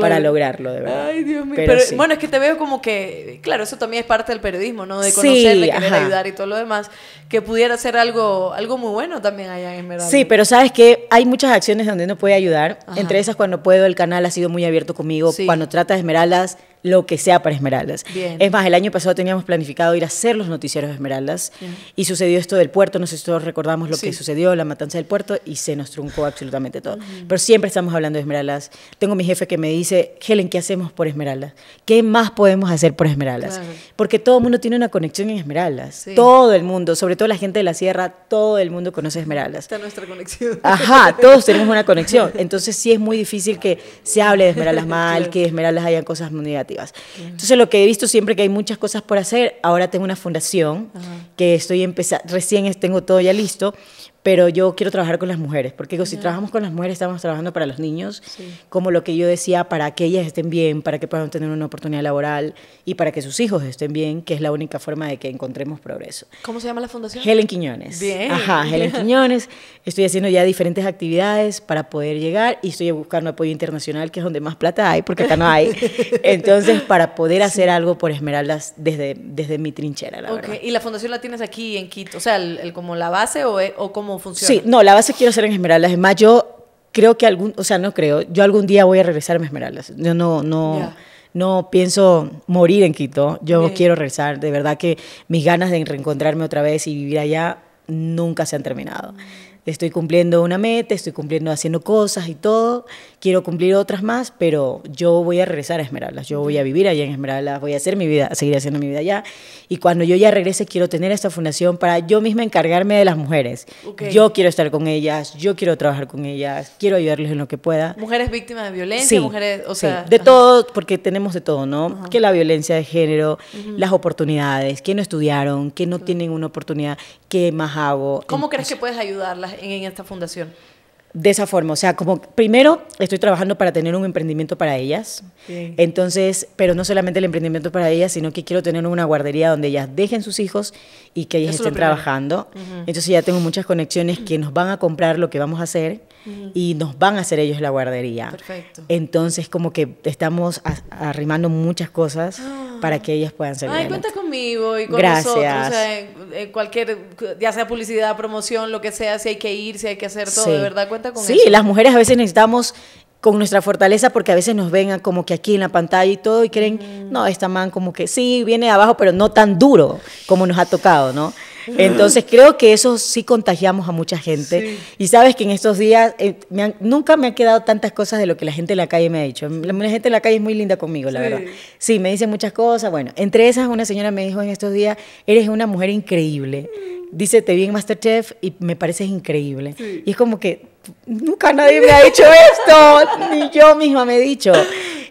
para lograrlo, de verdad. Ay, Dios mío. Pero, bueno, es que te veo como que, claro, eso también es parte del periodismo, ¿no? De conocer, de querer ayudar y todo lo demás, que pudiera ser algo, algo muy bueno también allá en Esmeraldas. Sí, pero sabes que hay muchas acciones donde uno puede ayudar. Entre esas, cuando puedo, el canal ha sido muy abierto conmigo. Cuando trata de Esmeraldas lo que sea para Esmeraldas. Es más, el año pasado teníamos planificado ir a hacer los noticieros de Esmeraldas y sucedió esto del puerto, no sé si todos recordamos lo que sucedió, la matanza del puerto y se nos truncó absolutamente todo. Pero siempre estamos hablando de Esmeraldas. Tengo mi jefe que me dice, Helen, ¿qué hacemos por Esmeraldas? ¿Qué más podemos hacer por Esmeraldas? Porque todo el mundo tiene una conexión en Esmeraldas. Todo el mundo, sobre todo la gente de la sierra, todo el mundo conoce Esmeraldas. Está nuestra conexión. Ajá, todos tenemos una conexión. Entonces sí es muy difícil que se hable de Esmeraldas mal, que Esmeraldas hayan cosas negativas entonces lo que he visto siempre que hay muchas cosas por hacer, ahora tengo una fundación que estoy empezando, recién tengo todo ya listo pero yo quiero trabajar con las mujeres, porque digo, si trabajamos con las mujeres, estamos trabajando para los niños, como lo que yo decía, para que ellas estén bien, para que puedan tener una oportunidad laboral y para que sus hijos estén bien, que es la única forma de que encontremos progreso. ¿Cómo se llama la fundación? Helen Quiñones. Bien. Ajá, Helen Quiñones. Estoy haciendo ya diferentes actividades para poder llegar y estoy buscando apoyo internacional, que es donde más plata hay, porque acá no hay. Entonces, para poder hacer algo por Esmeraldas desde, desde mi trinchera, la okay. verdad. ¿Y la fundación la tienes aquí en Quito? O sea, el, como la base o, eh, o como Sí, no, la base quiero ser en Esmeraldas. Más yo creo que algún, o sea, no creo, yo algún día voy a regresar a Esmeraldas. Yo no, no, no pienso morir en Quito. Yo quiero regresar. De verdad que mis ganas de reencontrarme otra vez y vivir allá nunca se han terminado estoy cumpliendo una meta, estoy cumpliendo haciendo cosas y todo, quiero cumplir otras más, pero yo voy a regresar a Esmeraldas, yo voy a vivir allá en Esmeraldas, voy a hacer mi vida, seguir haciendo mi vida allá, y cuando yo ya regrese quiero tener esta fundación para yo misma encargarme de las mujeres. Yo quiero estar con ellas, yo quiero trabajar con ellas, quiero ayudarles en lo que pueda. Mujeres víctimas de violencia, mujeres, o sea... De todo, porque tenemos de todo, ¿no? Que la violencia de género, las oportunidades, que no estudiaron, que no tienen una oportunidad, ¿qué más hago? ¿Cómo crees pues que puedes ayudarlas? en esta fundación? de esa forma, o sea, como primero estoy trabajando para tener un emprendimiento para ellas, entonces, pero no solamente el emprendimiento para ellas, sino que quiero tener una guardería donde ellas dejen sus hijos y que ellas estén trabajando. Entonces ya tengo muchas conexiones que nos van a comprar lo que vamos a hacer y nos van a hacer ellos la guardería. Perfecto. Entonces como que estamos arrimando muchas cosas. Ah. para que ellas puedan ser. Ay, cuenta conmigo y con Gracias. nosotros. O sea, cualquier, ya sea publicidad, promoción, lo que sea, si hay que ir, si hay que hacer todo, de verdad, sí, las mujeres a veces necesitamos con nuestra fortaleza porque a veces nos ven como que aquí en la pantalla y todo y creen, mm. no, esta man como que sí, viene abajo, pero no tan duro como nos ha tocado, ¿no? Entonces creo que eso sí contagiamos a mucha gente. Y sabes que en estos días eh, nunca me han quedado tantas cosas de lo que la gente en la calle me ha dicho. La, gente en la calle es muy linda conmigo, la verdad. Sí, me dice muchas cosas. Bueno, entre esas una señora me dijo en estos días, eres una mujer increíble. Mm. Dice, te vi en Masterchef y me pareces increíble. Y es como que nunca nadie me ha dicho esto, ni yo misma me he dicho.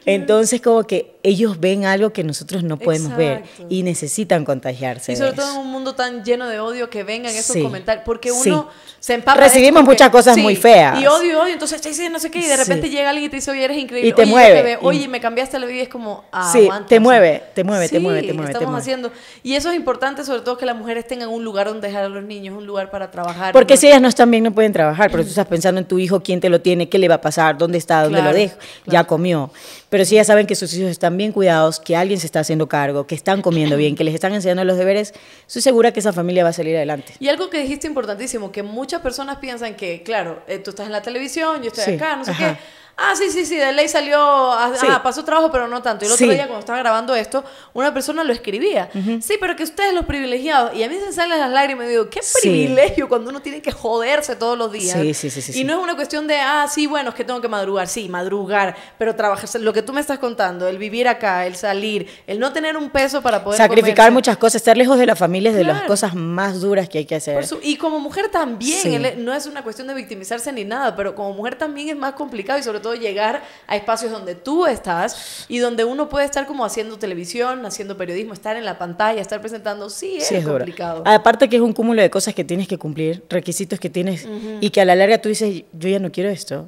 Entonces como que ellos ven algo que nosotros no podemos ver y necesitan contagiarse. Y sobre todo en un mundo tan lleno de odio que vengan esos comentarios, porque uno se empapa. Recibimos muchas cosas muy feas. Y odio, odio, entonces te no sé qué, y de repente llega alguien y te dice, oye, eres increíble. Y te oye, mueve. oye, me cambiaste la vida, y es como, sí, te, mueve, te mueve, te mueve, te mueve, haciendo. Y eso es importante, sobre todo que las mujeres tengan un lugar donde dejar a los niños, un lugar para trabajar. Porque si ellas no están bien, no pueden trabajar, pero tú mm. estás pensando en tu hijo, quién te lo tiene, qué le va a pasar, dónde está, dónde lo dejo, ya comió. Pero si ellas saben que sus hijos están también cuidados, que alguien se está haciendo cargo, que están comiendo bien, que les están enseñando los deberes, estoy segura que esa familia va a salir adelante. Y algo que dijiste importantísimo, que muchas personas piensan que, claro, eh, tú estás en la televisión, yo estoy acá, no sé qué ah, sí, sí, sí, de ley salió, Ah, pasó trabajo, pero no tanto. Y el otro día, cuando estaba grabando esto, una persona lo escribía. Sí, pero que ustedes los privilegiados. Y a mí se salen las lágrimas y digo, qué privilegio cuando uno tiene que joderse todos los días. Sí, sí, sí, Y no es una cuestión de, ah, sí, bueno, es que tengo que madrugar. Sí, madrugar, pero trabajar. Lo que tú me estás contando, el vivir acá, el salir, el no tener un peso para poder. Sacrificar muchas cosas, estar lejos de la familia es de las cosas más duras que hay que hacer. y como mujer también, no es una cuestión de victimizarse ni nada, pero como mujer también es más complicado y sobre todo llegar a espacios donde tú estás y donde uno puede estar como haciendo televisión, haciendo periodismo, estar en la pantalla, estar presentando, sí es, complicado. Aparte que es un cúmulo de cosas que tienes que cumplir, requisitos que tienes y que a la larga tú dices, yo ya no quiero esto.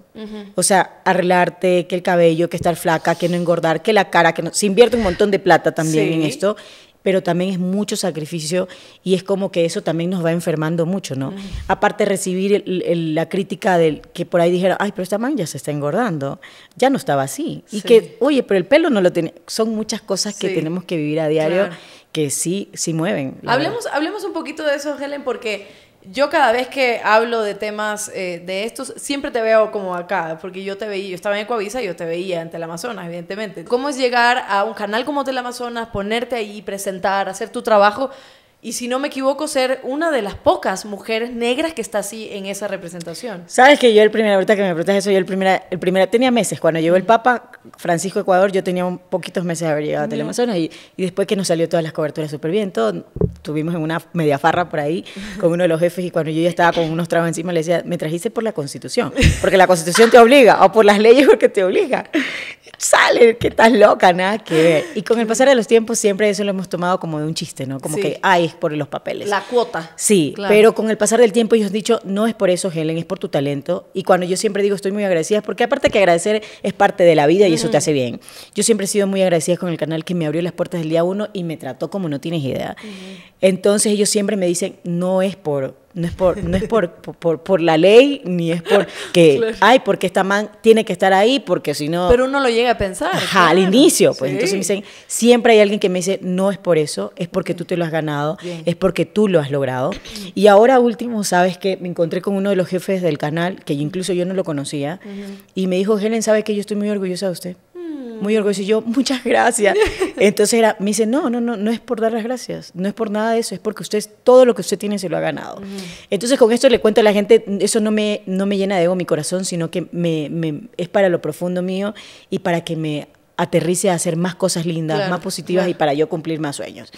O sea, arreglarte, que el cabello, que estar flaca, que no engordar, que la cara, que no... Se invierte un montón de plata también en esto pero también es mucho sacrificio y es como que eso también nos va enfermando mucho, ¿no? Aparte recibir la crítica del que por ahí dijeron ay, pero esta man ya se está engordando, ya no estaba así. Y que, oye, pero el pelo no lo tiene. Son muchas cosas que tenemos que vivir a diario que sí, sí mueven. Hablemos, hablemos un poquito de eso, Helen, porque yo cada vez que hablo de temas eh, de estos, siempre te veo como acá, porque yo te veía, yo estaba en Ecuavisa, y yo te veía en amazonas evidentemente. ¿Cómo es llegar a un canal como amazonas ponerte ahí, presentar, hacer tu trabajo y si no me equivoco, ser una de las pocas mujeres negras que está así en esa representación. Sabes que yo el primer, ahorita que me preguntas eso, yo el primer, el tenía meses, cuando llegó el Papa Francisco Ecuador, yo tenía poquitos meses de haber llegado a Teleamazonas y, después que nos salió todas las coberturas súper bien, todo, tuvimos en una media farra por ahí con uno de los jefes y cuando yo ya estaba con unos tragos encima le decía, me trajiste por la Constitución, porque la Constitución te obliga, o por las leyes porque te obliga. Sale, que estás loca, nada que ver. Y con el pasar de los tiempos siempre eso lo hemos tomado como de un chiste, ¿no? Como que, ay, por los papeles. La cuota. Sí, pero con el pasar del tiempo ellos han dicho, no es por eso, Helen, es por tu talento. Y cuando yo siempre digo, estoy muy agradecida, porque aparte que agradecer es parte de la vida y eso te hace bien. Yo siempre he sido muy agradecida con el canal que me abrió las puertas del día uno y me trató como no tienes idea. Entonces ellos siempre me dicen, no es por no es por, no es por, por, la ley, ni es por que, porque esta man tiene que estar ahí, porque si no... Pero uno lo llega a pensar. al inicio. Pues entonces me dicen, siempre hay alguien que me dice, no es por eso, es porque tú te lo has ganado, es porque tú lo has logrado. Y ahora último, sabes que me encontré con uno de los jefes del canal, que incluso yo no lo conocía, y me dijo, Helen, ¿sabes que yo estoy muy orgullosa de usted? muy orgulloso. Y yo, muchas gracias. Entonces era, me dice, no, no, no, no es por dar las gracias, no es por nada de eso, es porque usted, todo lo que usted tiene se lo ha ganado. Entonces con esto le cuento a la gente, eso no me, no me llena de ego mi corazón, sino que me, es para lo profundo mío y para que me aterrice a hacer más cosas lindas, más positivas y para yo cumplir más sueños.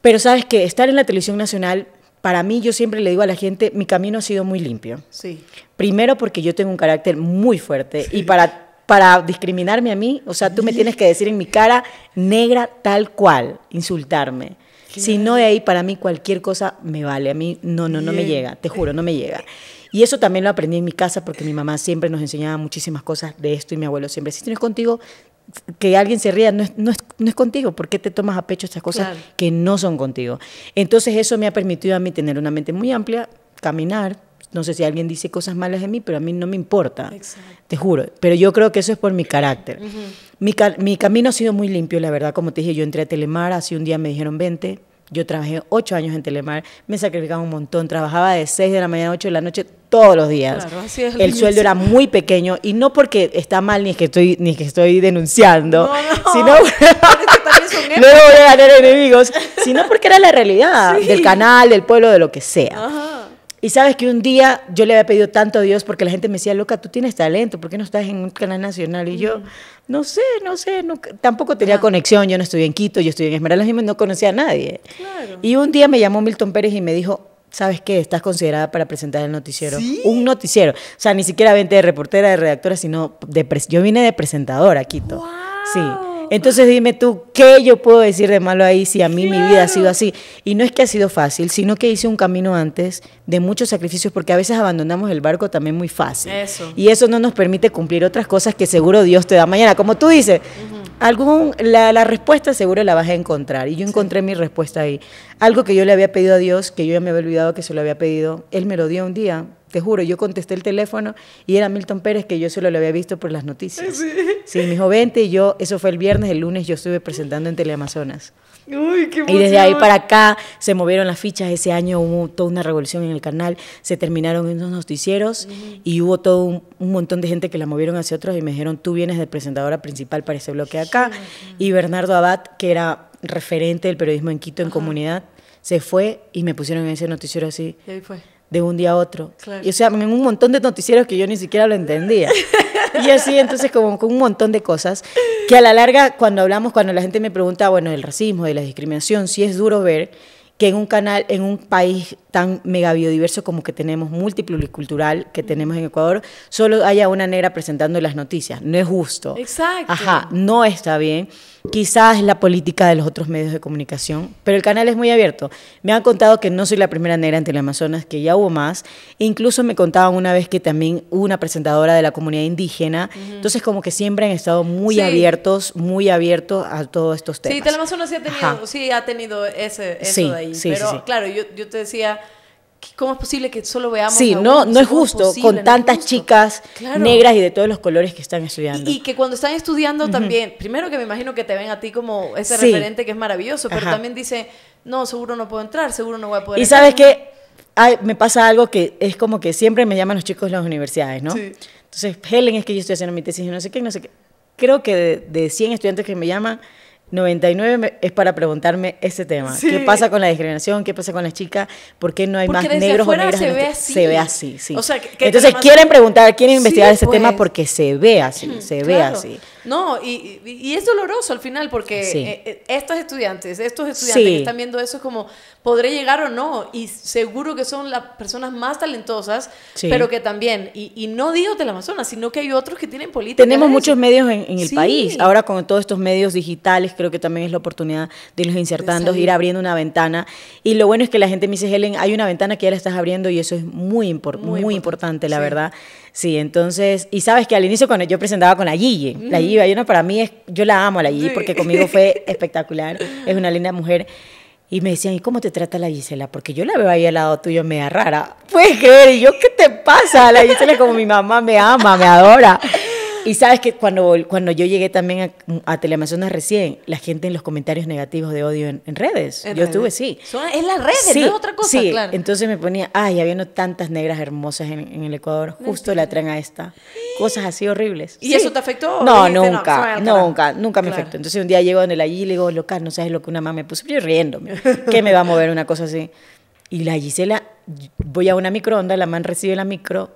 Pero sabes que estar en la televisión nacional para mí yo siempre le digo a la gente, mi camino ha sido muy limpio. Sí. Primero porque yo tengo un carácter muy fuerte y para para discriminarme a mí. O sea, tú me tienes que decir en mi cara negra tal cual, insultarme. Si no de ahí, para mí cualquier cosa me vale. A mí no, no, no me llega, te juro, no me llega. Y eso también lo aprendí en mi casa porque mi mamá siempre nos enseñaba muchísimas cosas de esto y mi abuelo siempre, si no es contigo, que alguien se ría, no es, contigo, ¿por qué te tomas a pecho estas cosas que no son contigo? Entonces eso me ha permitido a mí tener una mente muy amplia, caminar, no sé si alguien dice cosas malas de mí, pero a mí no me importa, te juro. Pero yo creo que eso es por mi carácter. mi, camino ha sido muy limpio, la verdad, como te dije, yo entré a Telemar, hace un día me dijeron 20, yo trabajé ocho años en Telemar, me sacrificaba un montón, trabajaba de 6 de la mañana a 8 de la noche todos los días. el sueldo era muy pequeño y no porque está mal ni es que estoy ni es que estoy denunciando, no, no. sino no voy a enemigos, sino porque era la realidad del canal, del pueblo, de lo que sea. Ajá. Y sabes que un día yo le había pedido tanto a Dios porque la gente me decía, loca, tú tienes talento, ¿por qué no estás en un canal nacional? Y yo, no sé, no sé, tampoco tenía conexión, yo no estoy en Quito, yo estoy en Esmeralda, y no conocía a nadie. Y un día me llamó Milton Pérez y me dijo, ¿sabes qué? Estás considerada para presentar el noticiero. Un noticiero. O sea, ni siquiera vente de reportera, de redactora, sino de... Yo vine de presentadora a Quito. Sí. Entonces dime tú, ¿qué yo puedo decir de malo ahí si a mí mi vida ha sido así? Y no es que ha sido fácil, sino que hice un camino antes de muchos sacrificios, porque a veces abandonamos el barco también muy fácil. Y eso no nos permite cumplir otras cosas que seguro Dios te da mañana. Como tú dices, algún, la, respuesta seguro la vas a encontrar. Y yo encontré mi respuesta ahí. Algo que yo le había pedido a Dios, que yo ya me había olvidado que se lo había pedido, Él me lo dio un día te juro, yo contesté el teléfono y era Milton Pérez que yo solo lo había visto por las noticias. Sí, sí me dijo, vente y yo, eso fue el viernes, el lunes yo estuve presentando en Teleamazonas. Uy, qué y desde ahí para acá se movieron las fichas. Ese año hubo toda una revolución en el canal. Se terminaron unos noticieros y hubo todo un, montón de gente que la movieron hacia otros y me dijeron, tú vienes de presentadora principal para ese bloque acá. y Bernardo Abad, que era referente del periodismo en Quito, en comunidad, se fue y me pusieron en ese noticiero así. Y ahí fue de un día a otro. Y o sea, en un montón de noticieros que yo ni siquiera lo entendía. Y así, entonces, como con un montón de cosas, que a la larga, cuando hablamos, cuando la gente me pregunta, bueno, del racismo, de la discriminación, sí es duro ver que en un canal, en un país tan mega biodiverso como que tenemos, multicultural que tenemos en Ecuador, solo haya una negra presentando las noticias. No es justo. Exacto. Ajá, no está bien. Quizás la política de los otros medios de comunicación, pero el canal es muy abierto. Me han contado que no soy la primera negra en Teleamazonas, que ya hubo más. incluso me contaban una vez que también hubo una presentadora de la comunidad indígena. Entonces, como que siempre han estado muy abiertos, muy abiertos a todos estos temas. Sí, Teleamazonas sí ha tenido, sí, ha tenido ese, eso pero claro, yo, te decía... ¿Cómo es posible que solo veamos? Sí, no, no es justo con tantas chicas negras y de todos los colores que están estudiando. Y, que cuando están estudiando también, primero que me imagino que te ven a ti como ese referente que es maravilloso, pero también dice, no, seguro no puedo entrar, seguro no voy a poder. Y sabes que me pasa algo que es como que siempre me llaman los chicos de las universidades, ¿no? Entonces, Helen, es que yo estoy haciendo mi tesis y no sé qué, no sé qué. Creo que de, de 100 estudiantes que me llaman, 99 es para preguntarme ese tema. ¿Qué pasa con la discriminación? ¿Qué pasa con las chicas? ¿por qué no hay más negros o negras? Se ve así. Se ve así, sí. Entonces quieren preguntar, quieren investigar ese tema pues. porque se ve así, se ve así. No, y, es doloroso al final porque eh, eh, estos estudiantes, estos estudiantes que están viendo eso es como, ¿podré llegar o no? Y seguro que son las personas más talentosas, pero que también, y, y, no digo la Amazonas, sino que hay otros que tienen política. Tenemos muchos medios en, el país. Ahora con todos estos medios digitales creo que también es la oportunidad de irlos insertando, ir abriendo una ventana. Y lo bueno es que la gente me dice, Helen, hay una ventana que ya la estás abriendo y eso es muy, muy, importante, la verdad. Sí, entonces, y sabes que al inicio cuando yo presentaba con la la para mí es, yo la amo a la Gisela porque conmigo fue espectacular, es una linda mujer. Y me decían, ¿y cómo te trata la Gisela? Porque yo la veo ahí al lado tuyo media rara. pues creer, y yo, ¿qué te pasa? La Gisela como mi mamá, me ama, me adora. Y sabes que cuando, cuando yo llegué también a, a, Teleamazonas recién, la gente en los comentarios negativos de odio en, redes. yo estuve, sí. es las redes, sí, no es otra cosa, sí. Entonces me ponía, ay, habiendo tantas negras hermosas en, el Ecuador, justo la traen a esta. Cosas así horribles. ¿Y eso te afectó? No, nunca, nunca, nunca, me afectó. Entonces un día llego en el allí y le digo, local, no sabes lo que una mamá me puso. Yo riéndome. ¿Qué me va a mover una cosa así? Y la Gisela, voy a una microonda, la mamá recibe la micro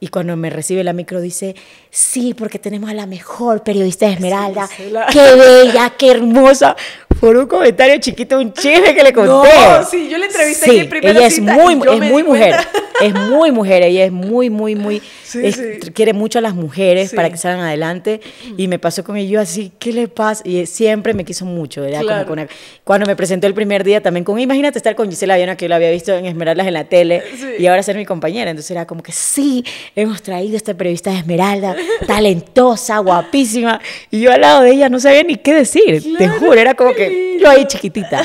y cuando me recibe la micro dice, sí, porque tenemos a la mejor periodista de Esmeralda. Qué bella, qué hermosa. Por un comentario chiquito, un chisme que le contó No, sí, yo la entrevisté en primera ella es muy, es muy mujer. Es muy mujer, ella es muy, muy, muy... quiere mucho a las mujeres para que salgan adelante. Y me pasó con ella así, ¿qué le pasa? Y siempre me quiso mucho, cuando me presentó el primer día también con, imagínate estar con Gisela Viana, que yo la había visto en Esmeraldas en la tele, y ahora ser mi compañera. Entonces era como que sí hemos traído esta periodista de Esmeralda, talentosa, guapísima. Y yo al lado de ella no sabía ni qué decir, te juro, era como que yo ahí chiquitita.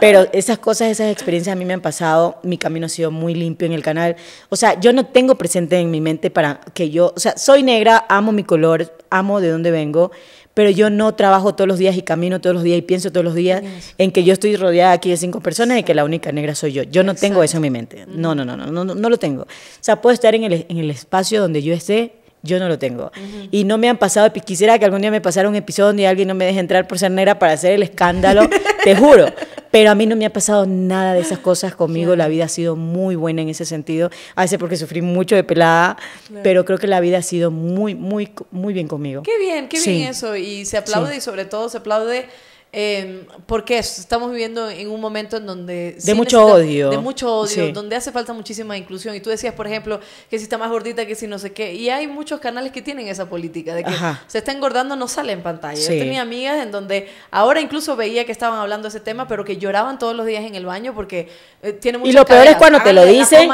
Pero esas cosas, esas experiencias a mí me han pasado, mi camino ha sido muy limpio en el canal. O sea, yo no tengo presente en mi mente para que yo, o sea, soy negra, amo mi color, amo de dónde vengo pero yo no trabajo todos los días y camino todos los días y pienso todos los días en que yo estoy rodeada aquí de cinco personas y que la única negra soy yo. Yo no tengo eso en mi mente. No, no, no, no, no, no lo tengo. O sea, puedo estar en el, en el espacio donde yo esté yo no lo tengo. Y no me han pasado, quisiera que algún día me pasara un episodio y alguien no me deje entrar por ser negra para hacer el escándalo, te juro pero a mí no me ha pasado nada de esas cosas conmigo. La vida ha sido muy buena en ese sentido. A veces porque sufrí mucho de pelada, pero creo que la vida ha sido muy, muy, muy bien conmigo. Qué bien, qué bien eso. Y se aplaude y sobre todo se aplaude Em, porque estamos viviendo en un momento en donde... De mucho odio. De mucho odio, donde hace falta muchísima inclusión. Y tú decías, por ejemplo, que si está más gordita, que si no sé qué. Y hay muchos canales que tienen esa política de que se está engordando, no sale en pantalla. Yo tenía amigas en donde ahora incluso veía que estaban hablando de ese tema, pero que lloraban todos los días en el baño porque eh, tiene Y lo peor es cuando te lo dicen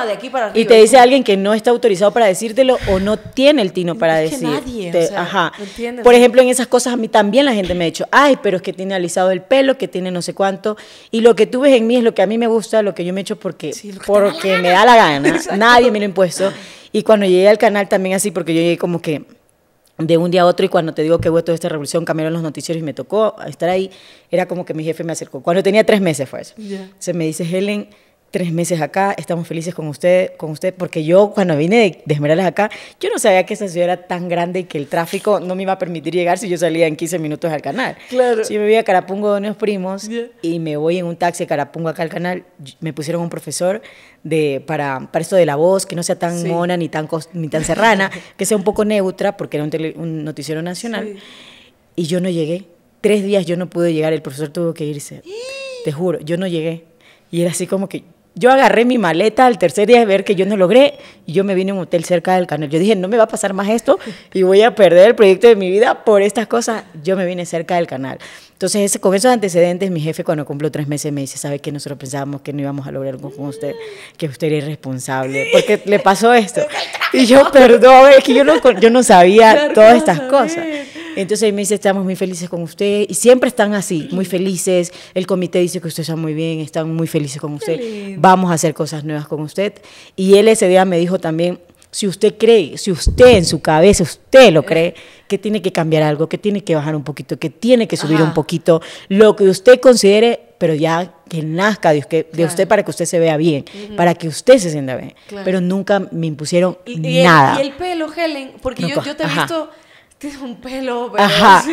y te dice alguien que no está autorizado para decírtelo o no tiene el tino para decir. Por ejemplo, en esas cosas a mí también la gente me ha dicho, ay, pero es que tiene el pelo, que tiene no sé cuánto. Y lo que tú ves en mí es lo que a mí me gusta, lo que yo me echo porque, porque me da la gana. Nadie me lo impuesto. Y cuando llegué al canal también así, porque yo llegué como que de un día a otro y cuando te digo que hubo toda esta revolución, cambiaron los noticieros y me tocó estar ahí, era como que mi jefe me acercó. Cuando tenía tres meses fue eso. Se me dice, Helen, tres meses acá, estamos felices con usted, con usted, porque yo cuando vine de, de, acá, yo no sabía que esa ciudad era tan grande y que el tráfico no me iba a permitir llegar si yo salía en 15 minutos al canal. Claro. Si me voy a Carapungo de unos primos y me voy en un taxi de Carapungo acá al canal, me pusieron un profesor de, para, para esto de la voz, que no sea tan mona ni tan, ni tan serrana, que sea un poco neutra, porque era un, noticiero nacional, y yo no llegué. Tres días yo no pude llegar, el profesor tuvo que irse. Te juro, yo no llegué. Y era así como que yo agarré mi maleta al tercer día de ver que yo no logré y yo me vine a un hotel cerca del canal. Yo dije, no me va a pasar más esto y voy a perder el proyecto de mi vida por estas cosas. Yo me vine cerca del canal. Entonces, con esos antecedentes, mi jefe cuando cumplió tres meses me dice, ¿sabe que nosotros pensábamos que no íbamos a lograr con usted? Que usted era irresponsable porque le pasó esto. Y yo, perdón, es que yo no, yo no sabía todas estas cosas. Entonces me dice, estamos muy felices con usted. Y siempre están así, muy felices. El comité dice que usted está muy bien, están muy felices con usted. Vamos a hacer cosas nuevas con usted. Y él ese día me dijo también, si usted cree, si usted en su cabeza, usted lo cree, que tiene que cambiar algo, que tiene que bajar un poquito, que tiene que subir un poquito, lo que usted considere, pero ya que nazca de usted, de usted para que usted se vea bien, para que usted se sienta bien. Pero nunca me impusieron nada. El, y el pelo, Helen, porque yo, yo, te he visto tienes un pelo. Pero Ajá.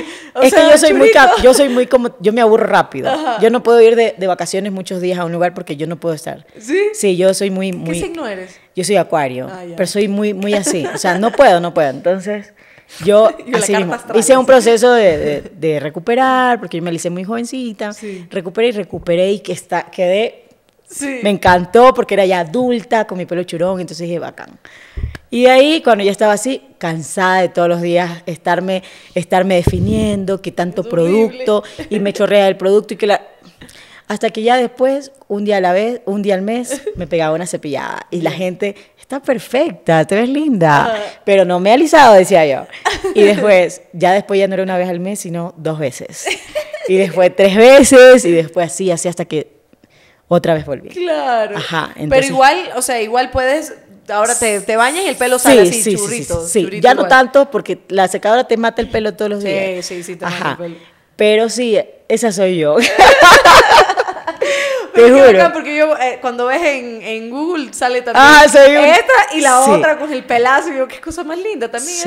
es que yo soy, muy, yo soy muy como, yo me aburro rápido. Yo no puedo ir de, vacaciones muchos días a un lugar porque yo no puedo estar. ¿Sí? Sí, yo soy muy, muy. ¿Qué signo eres? Yo soy acuario, ah, pero soy muy, muy así. O sea, no puedo, no puedo. Entonces, yo hice un proceso de, recuperar porque yo me hice muy jovencita. Sí. Recuperé y recuperé y que está, quedé Sí. Me encantó porque era ya adulta, con mi pelo churón, entonces dije, bacán. Y ahí, cuando ya estaba así, cansada de todos los días estarme, estarme definiendo, que tanto producto, y me chorrea el producto, y que la... Hasta que ya después, un día a la vez, un día al mes, me pegaba una cepillada. Y la gente, está perfecta, te ves linda. Ah. Pero no me ha alisado, decía yo. Y después, ya después ya no era una vez al mes, sino dos veces. Y después tres veces, y después así, así hasta que otra vez volví. Claro. Ajá. Pero igual, o sea, igual puedes ahora te, te bañas y el pelo sale sí, así, sí, Sí, ya no tanto porque la secadora te mata el pelo todos los días. Sí, sí, sí, te mata el pelo. Pero sí, esa soy yo. Te juro. porque yo, eh, cuando ves en, en, Google, sale también ah, esta y la otra con el pelazo. Y yo, qué cosa más linda también.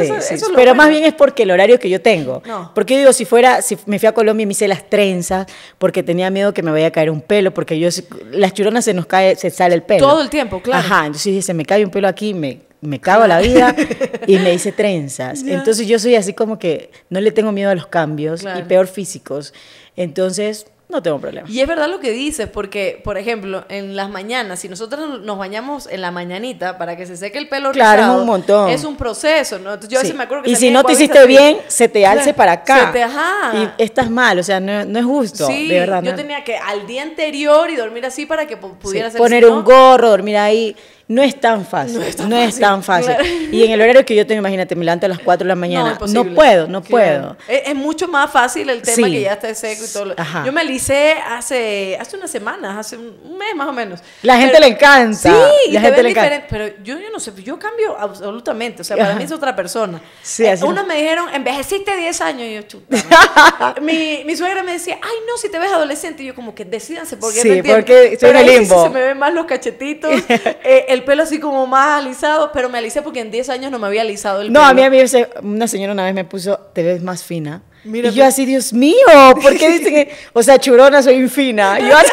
Pero más bien es porque el horario que yo tengo. Porque yo digo, si fuera, si me fui a Colombia y me hice las trenzas, porque tenía miedo que me vaya a caer un pelo, porque yo, las churonas se nos cae, se sale el pelo. Todo el tiempo, claro. Ajá, entonces dice se me cae un pelo aquí, me me cago la vida y me hice trenzas. Entonces yo soy así como que no le tengo miedo a los cambios y peor físicos. Entonces no tengo problema. Y es verdad lo que dices, porque, por ejemplo, en las mañanas, si nosotros nos bañamos en la mañanita para que se seque el pelo Claro, es un montón. Es un proceso, ¿no? Yo veces me acuerdo que Y si no te hiciste bien, se te alce para acá. Se te, ajá. Y estás mal, o sea, no, no es justo, sí, yo tenía que al día anterior y dormir así para que pudiera Poner un gorro, dormir ahí. No es tan fácil, no es tan fácil. Y en el horario que yo tengo, imagínate, me levanto a las 4 de la mañana. No, puedo, no puedo. Es, mucho más fácil el tema que ya está seco y todo. Yo me alicé hace, hace unas semanas, hace un mes más o menos. La gente le encanta. Sí, la gente le Pero yo, no sé, yo cambio absolutamente. O sea, para mí es otra persona. Sí, eh, me dijeron, envejeciste 10 años. Y yo, chuta. mi, suegra me decía, ay, no, si te ves adolescente. Y yo, como que decidanse, porque sí, en el limbo. se me ven más los cachetitos. eh, el pelo así como más alisado, pero me alisé porque en 10 años no me había alisado el pelo. No, a mí, a mí una señora una vez me puso, te ves más fina. Y yo así, Dios mío, ¿por qué dicen que, o sea, churona soy infina? Yo así,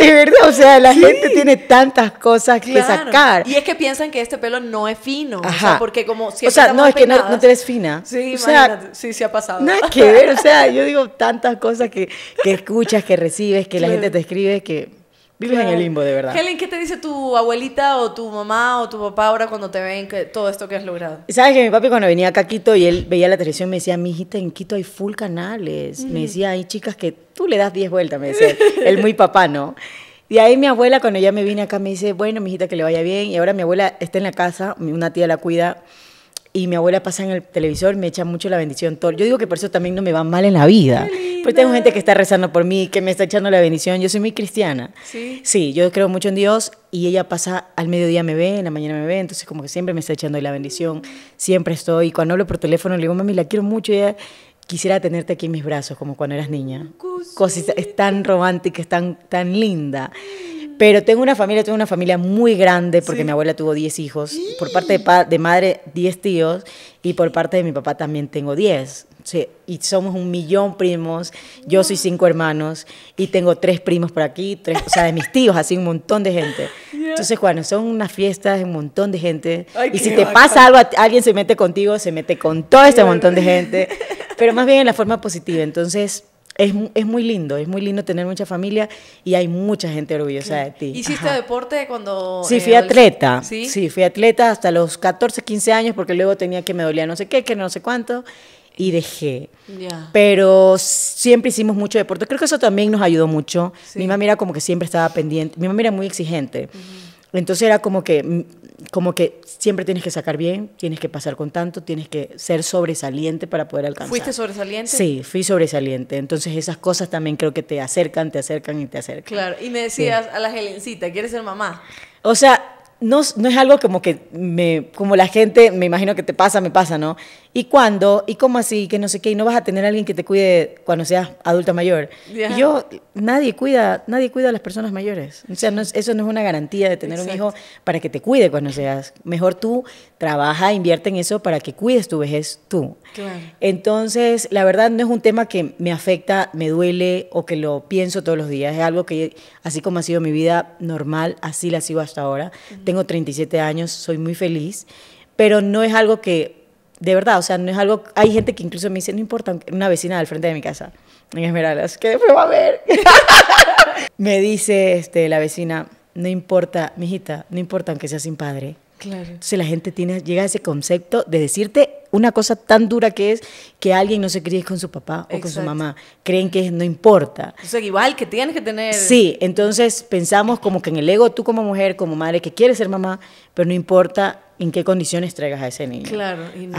verdad, o sea, la gente tiene tantas cosas que sacar. Y es que piensan que este pelo no es fino. O sea, porque como siempre. O sea, no, es que no, te ves fina. Sí, o sí, sí ha pasado. hay que ver, o sea, yo digo tantas cosas que, que escuchas, que recibes, que la gente te escribe, que Vives en el limbo, de verdad. Helen, ¿qué te dice tu abuelita o tu mamá o tu papá ahora cuando te ven que todo esto que has logrado? Sabes que mi papi cuando venía acá a Quito y él veía la televisión me decía, mi hijita, en Quito hay full canales. Me decía, hay chicas que tú le das 10 vueltas, me decía. él muy papá, ¿no? Y ahí mi abuela, cuando ya me vine acá, me dice, bueno, mijita, que le vaya bien. Y ahora mi abuela está en la casa, una tía la cuida y mi abuela pasa en el televisor, me echa mucho la bendición. Todo. Yo digo que por eso también no me va mal en la vida. Porque pues tengo gente que está rezando por mí, que me está echando la bendición. Yo soy muy cristiana. Sí. yo creo mucho en Dios y ella pasa al mediodía me ve, en la mañana me ve, entonces como que siempre me está echando la bendición. Siempre estoy. y Cuando hablo por teléfono le digo, mami, la quiero mucho. ella, quisiera tenerte aquí en mis brazos como cuando eras niña. Cosas es tan romántica, es tan, tan linda. Pero tengo una familia, tengo una familia muy grande porque mi abuela tuvo 10 hijos. Por parte de, madre, 10 tíos. Y por parte de mi papá también tengo 10. Sí, y somos un millón primos, yo soy ah. cinco hermanos y tengo tres primos por aquí, tres, o sea, de mis tíos, así un montón de gente. Entonces, bueno, son unas fiestas un montón de gente. y si te pasa algo, alguien se mete contigo, se mete con todo este montón de gente, pero más bien en la forma positiva. Entonces, es, muy lindo, es muy lindo tener mucha familia y hay mucha gente orgullosa de ti. ¿Hiciste deporte cuando...? Sí, fui eh, atleta. ¿Sí? fui atleta hasta los 14, 15 años porque luego tenía que me dolía no sé qué, que no sé cuánto y dejé. Pero siempre hicimos mucho deporte. Creo que eso también nos ayudó mucho. Mi mamá era como que siempre estaba pendiente. Mi mamá era muy exigente. Entonces era como que como que siempre tienes que sacar bien, tienes que pasar con tanto, tienes que ser sobresaliente para poder alcanzar. ¿Fuiste sobresaliente? Sí, fui sobresaliente. Entonces esas cosas también creo que te acercan, te acercan y te acercan. Claro, y me decías a la Helencita, ¿quieres ser mamá? O sea, no, no es algo como que me, como la gente, me imagino que te pasa, me pasa, ¿no? ¿y cuándo? ¿Y cómo así? Que no sé qué, y no vas a tener alguien que te cuide cuando seas adulta mayor. yo, nadie cuida, nadie cuida a las personas mayores. O sea, no eso no es una garantía de tener un hijo para que te cuide cuando seas. Mejor tú trabaja, invierte en eso para que cuides tu vejez tú. Claro. Entonces, la verdad no es un tema que me afecta, me duele o que lo pienso todos los días. Es algo que, así como ha sido mi vida normal, así la sigo hasta ahora. Tengo 37 años, soy muy feliz, pero no es algo que de verdad, o sea, no es algo, hay gente que incluso me dice, no importa, una vecina del frente de mi casa, en Esmeralda, que después va a ver. me dice este, la vecina, no importa, hijita, no importa aunque sea sin padre. Claro. Entonces la gente tiene, llega a ese concepto de decirte una cosa tan dura que es que alguien no se críe con su papá o con su mamá. Creen que no importa. O sea, igual que tienes que tener. Sí, entonces pensamos como que en el ego, tú como mujer, como madre, que quieres ser mamá, pero no importa en qué condiciones traigas a ese niño. Claro, y no.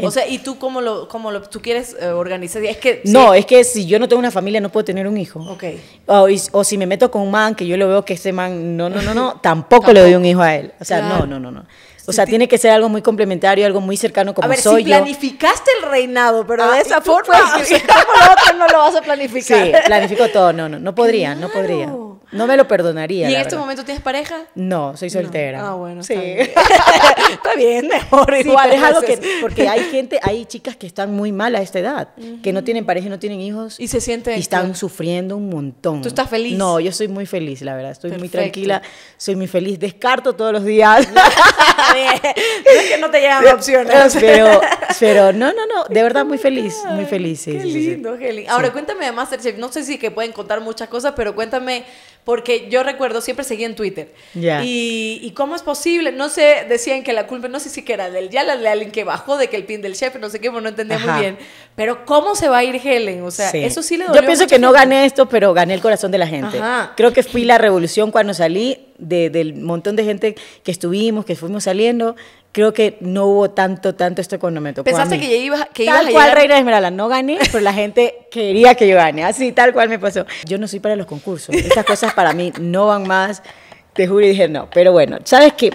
O sea, ¿y tú cómo lo, cómo lo tú quieres eh, organizar? Es que, no, es que si yo no tengo una familia no puedo tener un hijo. Ok. O, si me meto con un man que yo le veo que ese man, no, no, no, no, tampoco, le doy un hijo a él. O sea, no, no, no, no. O sea, tiene que ser algo muy complementario, algo muy cercano como a ver, si planificaste el reinado, pero de ah, esa forma, lo no lo vas a planificar. Sí, planifico todo, no, no, no podría, no podría. No me lo perdonaría. ¿Y en este momento tienes pareja? No, soy soltera. Ah, bueno. Sí. Está bien, mejor. igual es algo que. Porque hay gente, hay chicas que están muy mal a esta edad, que no tienen pareja, no tienen hijos. Y se sienten. Y están sufriendo un montón. ¿Tú estás feliz? No, yo soy muy feliz, la verdad. Estoy muy tranquila, soy muy feliz. Descarto todos los días. no es que no te llegan opciones. Pero, pero no, no, no. De verdad, muy feliz. Muy feliz, sí. Qué lindo, Ahora, cuéntame de Masterchef. No sé si que pueden contar muchas cosas, pero cuéntame porque yo recuerdo, siempre seguí en Twitter. ya Y, cómo es posible, no sé, decían que la culpa, no sé si que era del Yala, de alguien que bajó, de que el pin del chef, no sé qué, pues no entendía muy bien. Pero cómo se va a ir Helen, o sea, eso sí le dolió Yo pienso que no gané esto, pero gané el corazón de la gente. Creo que fui la revolución cuando salí del montón de gente que estuvimos, que fuimos saliendo creo que no hubo tanto, tanto esto cuando me tocó. Pensaste a que ya ibas, que tal cual, Reina Esmeralda, no gané, pero la gente quería que yo gane, así tal cual me pasó. Yo no soy para los concursos, esas cosas para mí no van más, te juro y dije no, pero bueno, ¿sabes qué?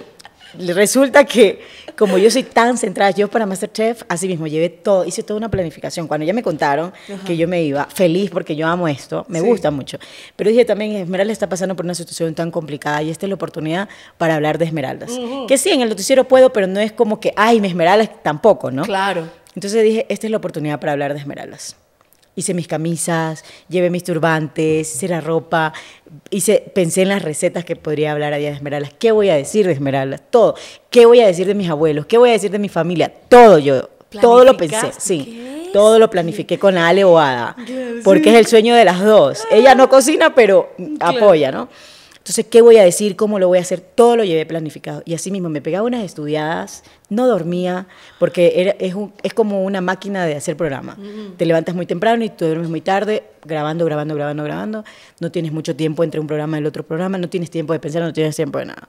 resulta que como yo soy tan centrada, yo para Masterchef, así mismo llevé todo, hice toda una planificación. Cuando ya me contaron que yo me iba, feliz porque yo amo esto, me gusta mucho. Pero dije también, Esmeralda está pasando por una situación tan complicada y esta es la oportunidad para hablar de Esmeraldas. Que sí, en el noticiero puedo, pero no es como que, ay, mi Esmeralda tampoco, ¿no? Claro. Entonces dije, esta es la oportunidad para hablar de Esmeraldas hice mis camisas, llevé mis turbantes, hice la ropa, hice, pensé en las recetas que podría hablar a Día de ¿Qué voy a decir de Esmeralda? Todo. ¿Qué voy a decir de mis abuelos? ¿Qué voy a decir de mi familia? Todo yo. Todo lo pensé, sí. Todo lo planifiqué con Ale o Ada, porque es el sueño de las dos. Ella no cocina, pero apoya, ¿no? Entonces, ¿qué voy a decir? ¿Cómo lo voy a hacer? Todo lo llevé planificado. Y así mismo me pegaba unas estudiadas, no dormía, porque es, como una máquina de hacer programa. Te levantas muy temprano y tú duermes muy tarde, grabando, grabando, grabando, grabando. No tienes mucho tiempo entre un programa y el otro programa, no tienes tiempo de pensar, no tienes tiempo de nada.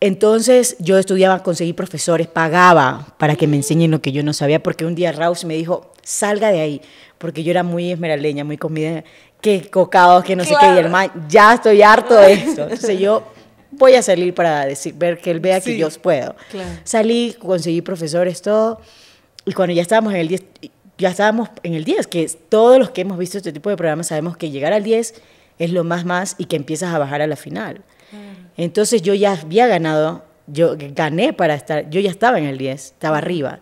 Entonces yo estudiaba, conseguí profesores, pagaba para que me enseñen lo que yo no sabía, porque un día Raus me dijo, salga de ahí, porque yo era muy esmeraleña, muy comida, que cocados, que no sé qué, y el man, ya estoy harto de esto. Entonces yo voy a salir para decir, ver que él vea que yo puedo. Salí, conseguí profesores, todo, y cuando ya estábamos en el 10, ya estábamos en el 10, que todos los que hemos visto este tipo de programas sabemos que llegar al 10 es lo más más y que empiezas a bajar a la final. Entonces yo ya había ganado yo gané para estar, yo ya estaba en el 10, estaba arriba.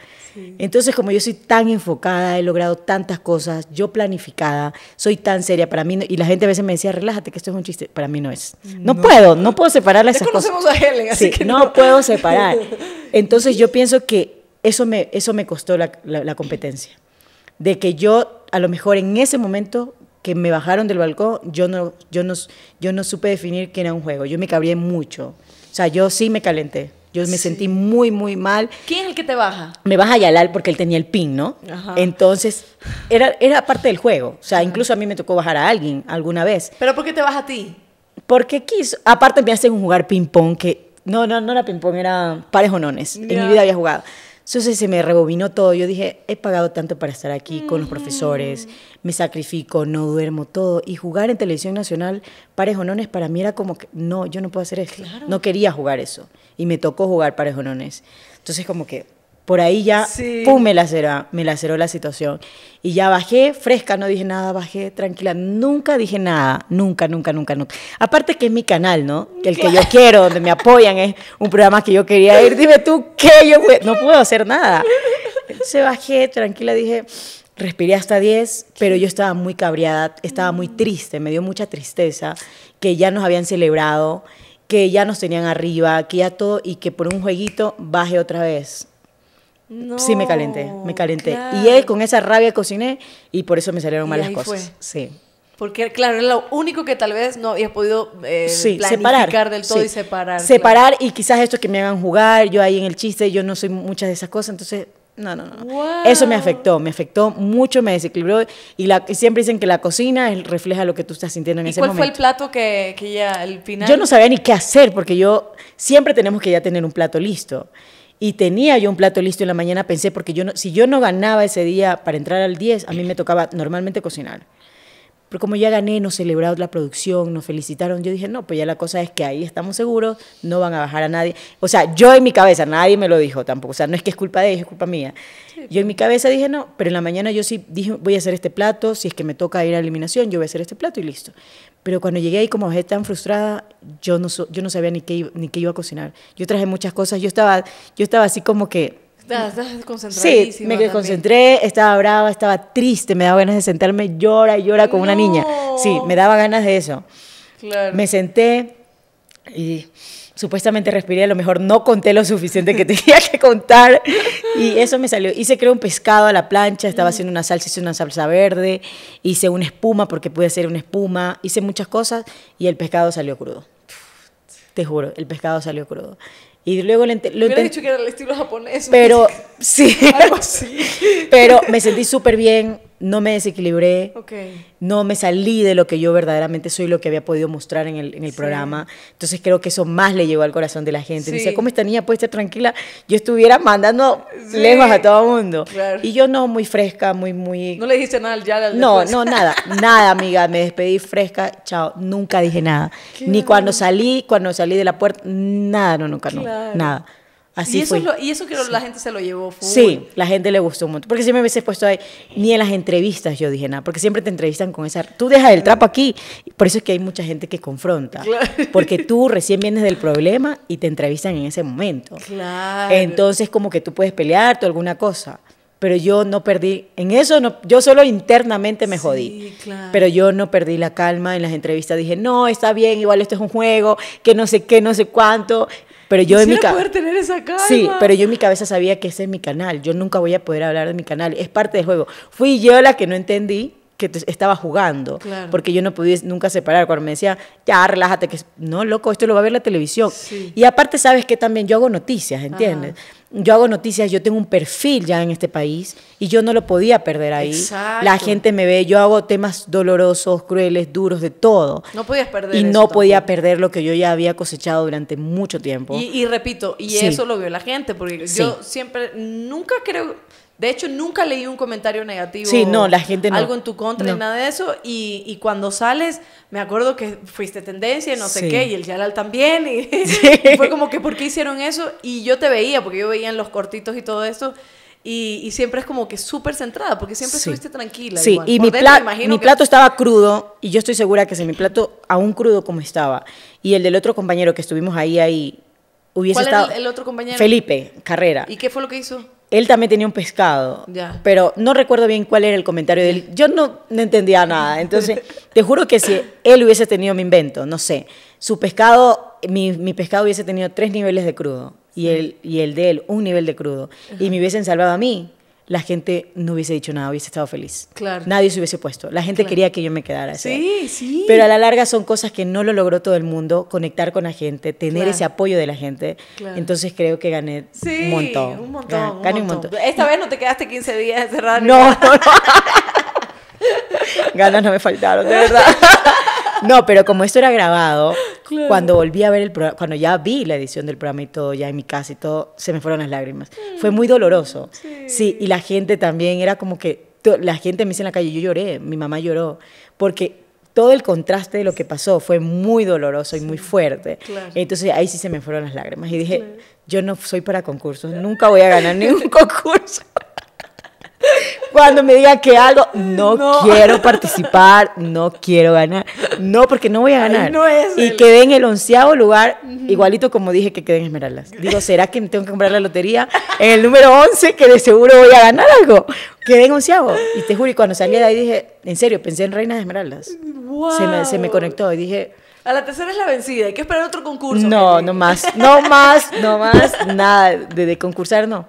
Entonces, como yo soy tan enfocada, he logrado tantas cosas, yo planificada, soy tan seria para mí, y la gente a veces me decía, relájate, que esto es un chiste, para mí no es. No, puedo, no puedo separar las conocemos a Helen, así que no. puedo separar. Entonces, yo pienso que eso me, eso me costó la, competencia, de que yo a lo mejor en ese momento que me bajaron del balcón, yo no, yo yo no supe definir que era un juego, yo me cabría mucho. O sea, yo sí me calenté. Yo me sentí muy, muy mal. ¿Quién es el que te baja? Me baja Yalal porque él tenía el pin, ¿no? Entonces, era, era parte del juego. O sea, incluso a mí me tocó bajar a alguien alguna vez. ¿Pero por qué te baja a ti? Porque quiso. Aparte, me hacen jugar ping-pong que. No, no, no era ping-pong, era pares o En mi vida había jugado. Entonces se me rebobinó todo. Yo dije, he pagado tanto para estar aquí con los mm. profesores, me sacrifico, no duermo todo. Y jugar en televisión nacional, parejonones, para mí era como que, no, yo no puedo hacer eso. No quería jugar eso. Y me tocó jugar parejonones. Entonces como que por ahí ya, me laceró, la situación. Y ya bajé, fresca, no dije nada, bajé, tranquila. Nunca dije nada, nunca, nunca, nunca, nunca. Aparte que es mi canal, ¿no? el que yo quiero, donde me apoyan, es un programa que yo quería ir. Dime tú, ¿qué? Yo no puedo hacer nada. Entonces bajé, tranquila, dije, respiré hasta 10, pero yo estaba muy cabreada, estaba muy triste, me dio mucha tristeza que ya nos habían celebrado, que ya nos tenían arriba, que ya todo, y que por un jueguito baje otra vez. No, sí, me calenté, me calenté. Y él con esa rabia cociné y por eso me salieron malas cosas. Sí. Porque, claro, es lo único que tal vez no habías podido eh, planificar separar, del todo y separar. Separar y quizás esto que me hagan jugar, yo ahí en el chiste, yo no soy muchas de esas cosas, entonces, no, no, no. Eso me afectó, me afectó mucho, me desequilibró y, la, siempre dicen que la cocina refleja lo que tú estás sintiendo en ese momento. ¿Y cuál fue el plato que, que ya, el final? Yo no sabía ni qué hacer porque yo, siempre tenemos que ya tener un plato listo y tenía yo un plato listo en la mañana, pensé, porque yo si yo no ganaba ese día para entrar al 10, a mí me tocaba normalmente cocinar. Pero como ya gané, nos celebraron la producción, nos felicitaron, yo dije, no, pues ya la cosa es que ahí estamos seguros, no van a bajar a nadie. O sea, yo en mi cabeza, nadie me lo dijo tampoco, o sea, no es que es culpa de ellos, es culpa mía. Yo en mi pues. cabeza dije, no, pero en la mañana yo sí dije, voy a hacer este plato, si es que me toca ir a eliminación, yo voy a hacer este plato y listo. Pero cuando llegué ahí como bajé tan frustrada, yo no, yo no sabía ni qué, ni qué iba a cocinar. Yo traje muchas cosas, yo estaba, yo estaba así como que... Estás, estás sí, me desconcentré concentré, estaba brava, estaba triste, me daba ganas de sentarme, llora y llora como una niña. Sí, me daba ganas de eso. Claro. Me senté y supuestamente respiré, a lo mejor no conté lo suficiente que tenía que contar y eso me salió. Hice creo un pescado a la plancha, estaba mm. haciendo una salsa, hice una salsa verde, hice una espuma porque pude hacer una espuma, hice muchas cosas y el pescado salió crudo. Te juro, el pescado salió crudo. Y luego le he dicho que era el estilo japonés. Pero, sí. Pero me sentí súper bien no me desequilibré, no me salí de lo que yo verdaderamente soy, lo que había podido mostrar en el, programa. Entonces creo que eso más le llegó al corazón de la gente. Dice, ¿cómo esta niña puede estar tranquila? Yo estuviera mandando lejos a todo el mundo. Y yo no, muy fresca, muy, muy... No le dijiste nada al ya. Después? No, no, nada, nada, amiga. Me despedí fresca, chao. Nunca dije nada. Ni cuando salí, cuando salí de la puerta, nada, no, nunca, no, nada. Así y eso, y eso que la gente se lo llevó. Full. Sí, la gente le gustó mucho. Porque siempre me hubiese puesto ahí, ni en las entrevistas yo dije nada, porque siempre te entrevistan con esa. Tú dejas el trapo aquí. Por eso es que hay mucha gente que confronta. Porque tú recién vienes del problema y te entrevistan en ese momento. Claro. Entonces, como que tú puedes pelear o alguna cosa. Pero yo no perdí, en eso no, yo solo internamente me sí, jodí. Claro. Pero yo no perdí la calma en las entrevistas. Dije, no, está bien, igual esto es un juego, que no sé qué, no sé cuánto. Pero yo en mi cabeza... Sí, pero yo en mi cabeza sabía que ese es mi canal. Yo nunca voy a poder hablar de mi canal. Es parte del juego. Fui yo la que no entendí que estaba jugando, porque yo no podía nunca separar. Cuando me decía, ya, relájate, que no, loco, esto lo va a ver la televisión. Y aparte, sabes que también yo hago noticias, ¿entiendes? yo hago noticias, yo tengo un perfil ya en este país y yo no lo podía perder ahí. La gente me ve, yo hago temas dolorosos, crueles, duros, de todo. No podías perder. Y no podía perder lo que yo ya había cosechado durante mucho tiempo. Y, repito, y eso lo vio la gente, porque yo siempre, nunca creo, de hecho, nunca leí un comentario negativo. Sí, no, la gente no. Algo en tu contra nada de eso. Y, cuando sales, me acuerdo que fuiste tendencia, no sé qué, y el Yalal también. Y, fue como que, ¿por qué hicieron eso? Y yo te veía, porque yo veía en los cortitos y todo eso. Y, siempre es como que súper centrada, porque siempre estuviste tranquila. Sí, y mi, plato estaba crudo, y yo estoy segura que si mi plato aún crudo como estaba, y el del otro compañero que estuvimos ahí, ahí, hubiese estado... Era el otro compañero? Felipe Carrera. ¿Y qué fue lo que hizo? él también tenía un pescado, pero no recuerdo bien cuál era el comentario de él. Yo no, entendía nada, entonces te juro que si él hubiese tenido mi invento, no sé, su pescado, mi, pescado hubiese tenido tres niveles de crudo y, el, y el de él un nivel de crudo y me hubiesen salvado a mí la gente no hubiese dicho nada, hubiese estado feliz. Claro. Nadie se hubiese puesto. La gente quería que yo me quedara. Sí, sí. Pero a la larga son cosas que no lo logró todo el mundo, conectar con la gente, tener ese apoyo de la gente. Entonces creo que gané un montón. un, montón. Esta vez no te quedaste 15 días encerrado. No, no, no. Ganas no me faltaron, de verdad. No, pero como esto era grabado, cuando volví a ver el programa, cuando ya vi la edición del programa y todo, ya en mi casa y todo, se me fueron las lágrimas. Mm. Fue muy doloroso. Sí. y la gente también era como que, la gente me dice en la calle, yo lloré, mi mamá lloró, porque todo el contraste de lo que pasó fue muy doloroso y muy fuerte. Entonces ahí sí se me fueron las lágrimas y dije, yo no soy para concursos, nunca voy a ganar ningún concurso. Cuando me diga que algo, no, quiero participar, no quiero ganar. No, porque no voy a ganar. y quedé en el onceavo lugar, igualito como dije que quedé en Esmeraldas. Digo, ¿será que tengo que comprar la lotería en el número 11 que de seguro voy a ganar algo? Quedé en onceavo. Y te juro, y cuando salí de ahí dije, en serio, pensé en Reinas de Esmeraldas. Se, me, conectó y dije... A la tercera es la vencida, hay que esperar otro concurso. No, no más, no más, no más, nada de concursar, no.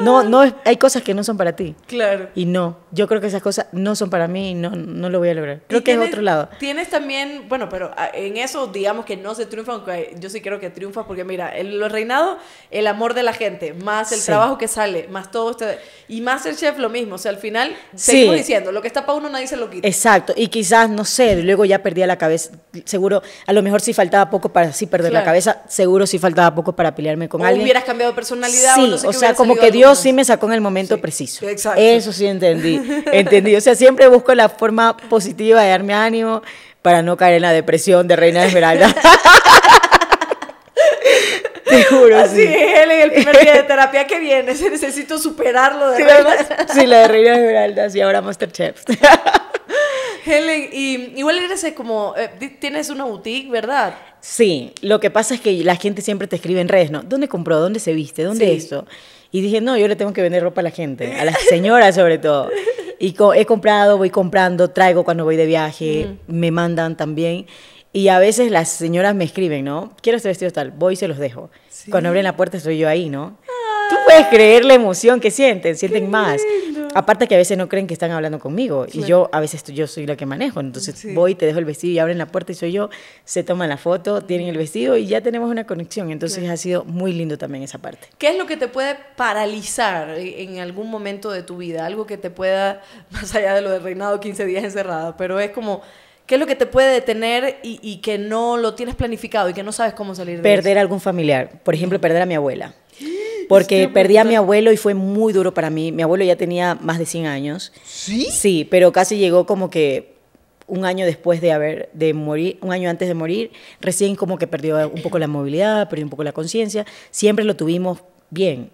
No, no, hay cosas que no son para ti. Claro. Y no, yo creo que esas cosas no son para mí y no, no lo voy a lograr. Creo que es otro lado. Tienes también, bueno, pero ah, en eso digamos que no se triunfa, aunque yo sí creo que triunfa, porque mira, el, reinado el amor de la gente, más el trabajo que sale, más todo este... Y más el chef lo mismo, o sea, al final sí. seguimos diciendo, lo que está para uno nadie se lo quita. Exacto, y quizás, no sé, luego ya perdía la cabeza, seguro, a lo mejor si faltaba poco para sí perder la cabeza, seguro si faltaba poco para pelearme con o alguien. hubieras cambiado personalidad. o, o sea, como que sí me sacó en el momento preciso. Eso sí entendí. Entendí. O sea, siempre busco la forma positiva de darme ánimo para no caer en la depresión de Reina de Esmeralda. Te juro. Así sí. Helen, el primer día de terapia que viene, se necesito superarlo de verdad. sí, la de Reina Esmeralda, sí, ahora Masterchef. Helen, y igual eres eh, como, eh, tienes una boutique, ¿verdad? Sí, lo que pasa es que la gente siempre te escribe en redes, ¿no? ¿Dónde compró? ¿Dónde se viste? ¿Dónde sí. Y dije, no, yo le tengo que vender ropa a la gente, a las señoras sobre todo. Y he comprado, voy comprando, traigo cuando voy de viaje, me mandan también. Y a veces las señoras me escriben, ¿no? Quiero este vestido tal, voy y se los dejo. Cuando abren la puerta estoy yo ahí, ¿no? Ah, creer la emoción que sienten, sienten más. Aparte que a veces no creen que están hablando conmigo y yo a veces yo soy la que manejo, entonces voy, te dejo el vestido y abren la puerta y soy yo, se toman la foto, tienen el vestido y ya tenemos una conexión, entonces ha sido muy lindo también esa parte. ¿Qué es lo que te puede paralizar en algún momento de tu vida? Algo que te pueda, más allá de lo del reinado 15 días encerrado pero es como... ¿Qué es lo que te puede detener y, que no lo tienes planificado y que no sabes cómo salir de eso? Perder algún familiar. Por ejemplo, perder a mi abuela. Porque este perdí a mi abuelo y fue muy duro para mí. Mi abuelo ya tenía más de 100 años. ¿Sí? Sí, pero casi llegó como que un año después de haber de morir, un año antes de morir, recién como que perdió un poco la movilidad, perdió un poco la conciencia. Siempre lo tuvimos bien.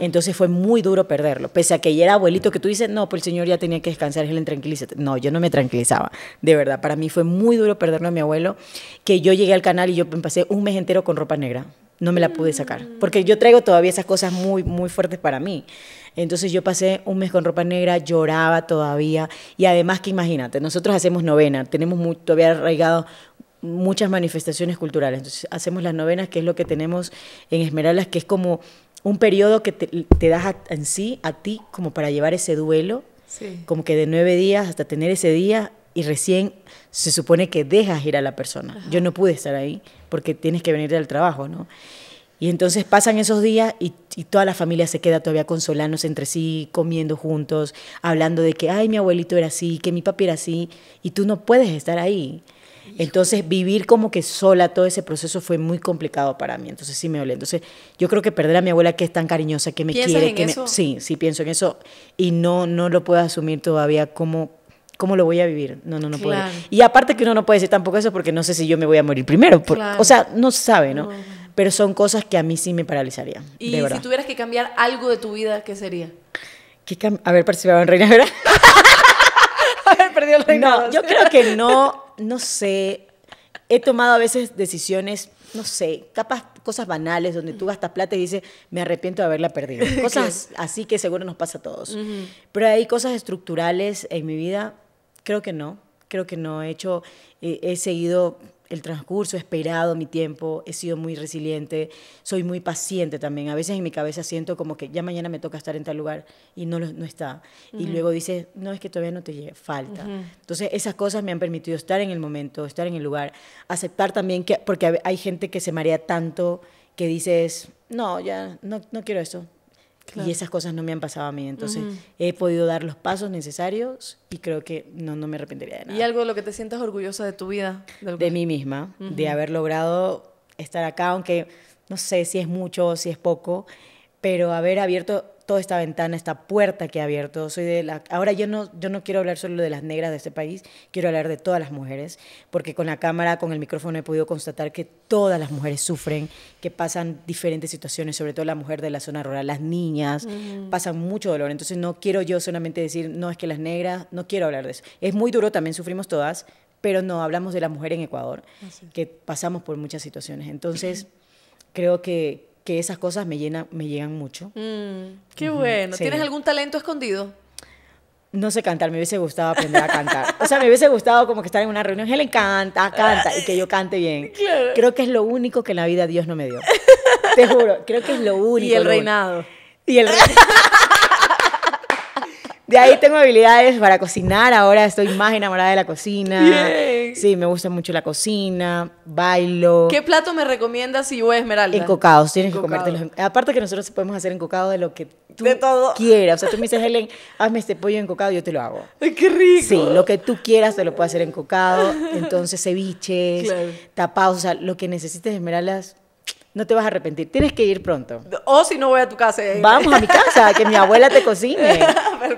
Entonces fue muy duro perderlo. Pese a que ya era abuelito que tú dices, no, pues el señor ya tenía que descansar, el tranquilízate. No, yo no me tranquilizaba. De verdad, para mí fue muy duro perderlo a mi abuelo, que yo llegué al canal y yo pasé un mes entero con ropa negra no me la pude sacar, porque yo traigo todavía esas cosas muy, muy fuertes para mí. Entonces yo pasé un mes con ropa negra, lloraba todavía, y además que imagínate, nosotros hacemos novena, tenemos todavía arraigado muchas manifestaciones culturales, entonces hacemos las novenas, que es lo que tenemos en Esmeraldas, que es como un periodo que te, das en sí, a ti, como para llevar ese duelo, como que de nueve días hasta tener ese día, y recién se supone que dejas ir a la persona. Yo no pude estar ahí porque tienes que venir del trabajo, ¿no? Y entonces pasan esos días y, toda la familia se queda todavía consolándose entre sí, comiendo juntos, hablando de que, ay, mi abuelito era así, que mi papi era así, y tú no puedes estar ahí. Entonces, vivir como que sola todo ese proceso fue muy complicado para mí. Entonces, sí me duele. Entonces, yo creo que perder a mi abuela que es tan cariñosa, que me quiere, que Sí, sí pienso en eso. Y no, no lo puedo asumir todavía como, ¿cómo lo voy a vivir? No, no, no puede. puedo. Y aparte que uno no puede decir tampoco eso porque no sé si yo me voy a morir primero. O sea, no sabe, ¿no? pero son cosas que a mí sí me paralizarían. Y si tuvieras que cambiar algo de tu vida, ¿qué sería? ¿Qué haber participado en Reina Vera. haber perdido el Reina. No, yo creo que no, no sé. He tomado a veces decisiones, no sé, capas cosas banales donde tú gastas plata y dices, me arrepiento de haberla perdido. Cosas así que seguro nos pasa a todos. Pero hay cosas estructurales en mi vida Creo que no, creo que no. He hecho, eh, he seguido el transcurso, he esperado mi tiempo, he sido muy resiliente, soy muy paciente también. A veces en mi cabeza siento como que ya mañana me toca estar en tal lugar y no, no está. Y luego dices, no, es que todavía no te llegue falta. Entonces esas cosas me han permitido estar en el momento, estar en el lugar, aceptar también que, porque hay gente que se marea tanto que dices, no, ya no, no quiero eso, y esas cosas no me han pasado a mí. Entonces, he podido dar los pasos necesarios y creo que no, no me arrepentiría de nada. ¿Y algo de lo que te sientas orgullosa de tu vida? De, mí misma, de haber logrado estar acá, aunque no sé si es mucho o si es poco, pero haber abierto toda esta ventana, esta puerta que ha abierto. Soy de la, ahora yo no, yo no quiero hablar solo de las negras de este país, quiero hablar de todas las mujeres, porque con la cámara, con el micrófono he podido constatar que todas las mujeres sufren, que pasan diferentes situaciones, sobre todo la mujer de la zona rural, las niñas, pasan mucho dolor. Entonces no quiero yo solamente decir, no, es que las negras, no quiero hablar de eso. Es muy duro, también sufrimos todas, pero no, hablamos de la mujer en Ecuador, que pasamos por muchas situaciones. Entonces, creo que, que esas cosas me, llenan, me llegan mucho. Mm, qué bueno. ¿Tienes algún talento escondido? No sé cantar, me hubiese gustado aprender a cantar. O sea, me hubiese gustado como que estar en una reunión, él encanta, canta, y que yo cante bien. Creo que es lo único que en la vida Dios no me dio. Te juro, creo que es lo único. Y el reinado. Y el reinado. De ahí tengo habilidades para cocinar. Ahora estoy más enamorada de la cocina. Sí, me gusta mucho la cocina, bailo. ¿Qué plato me recomiendas si voy a Esmeralda? Encocados, tienes que comértelos. Aparte que nosotros podemos hacer cocado de lo que tú quieras. O sea, tú me dices, Helen, hazme este pollo encocado, yo te lo hago. ¡Ay, qué rico! Sí, lo que tú quieras te lo puedo hacer en encocado. Entonces, ceviches, tapados, o sea, lo que necesites de no te vas a arrepentir. Tienes que ir pronto. O si no voy a tu casa. Vamos a mi casa, que mi abuela te cocine.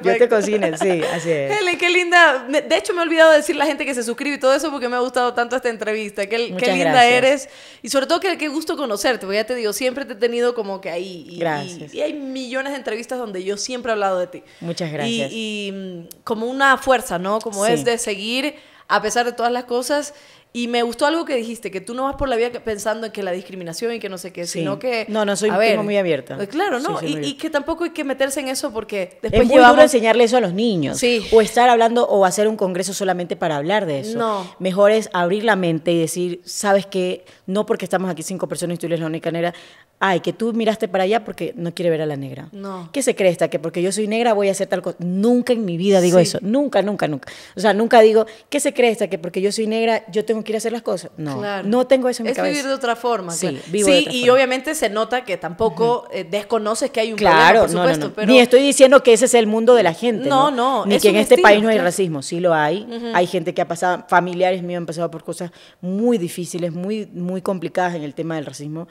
Yo te cocine, sí, así es. Helen, qué linda. De hecho, me he olvidado decir la gente que se suscribe y todo eso porque me ha gustado tanto esta entrevista. Qué, linda eres. Y sobre todo, qué, qué, gusto conocerte, porque ya te digo, siempre te he tenido como que ahí. gracias. Y, hay millones de entrevistas donde yo siempre he hablado de ti. Muchas gracias. Y, mm, como una fuerza, ¿no? Como es de seguir a pesar de todas las cosas y me gustó algo que dijiste, que tú no vas por la vida pensando en que la discriminación y que no sé qué, sino que... No, no, soy muy abierta. Eh, claro, ¿no? y, que tampoco hay que meterse en eso porque después es muy duro enseñarle eso a los niños. O estar hablando o hacer un congreso solamente para hablar de eso. No. Mejor es abrir la mente y decir, ¿sabes qué? No porque estamos aquí cinco personas y tú eres la única negra. Ay, que tú miraste para allá porque no quiere ver a la negra. No. ¿Qué se cree esta? Que porque yo soy negra voy a hacer tal cosa. Nunca en mi vida digo eso. Nunca, nunca, nunca. O sea, nunca digo, ¿qué se cree esta? Que porque yo soy negra yo tengo quiere hacer las cosas. No, no tengo eso en mi es cabeza. Es vivir de otra forma. Sí, y obviamente se nota que tampoco eh, desconoces que hay un claro, problema, por supuesto. no, no. Ni estoy diciendo que ese es el mundo de la gente. No, no. Ni que en este país no hay racismo. Sí lo hay. Hay gente que ha pasado, familiares míos han pasado por cosas muy difíciles, muy, muy complicadas en el tema del racismo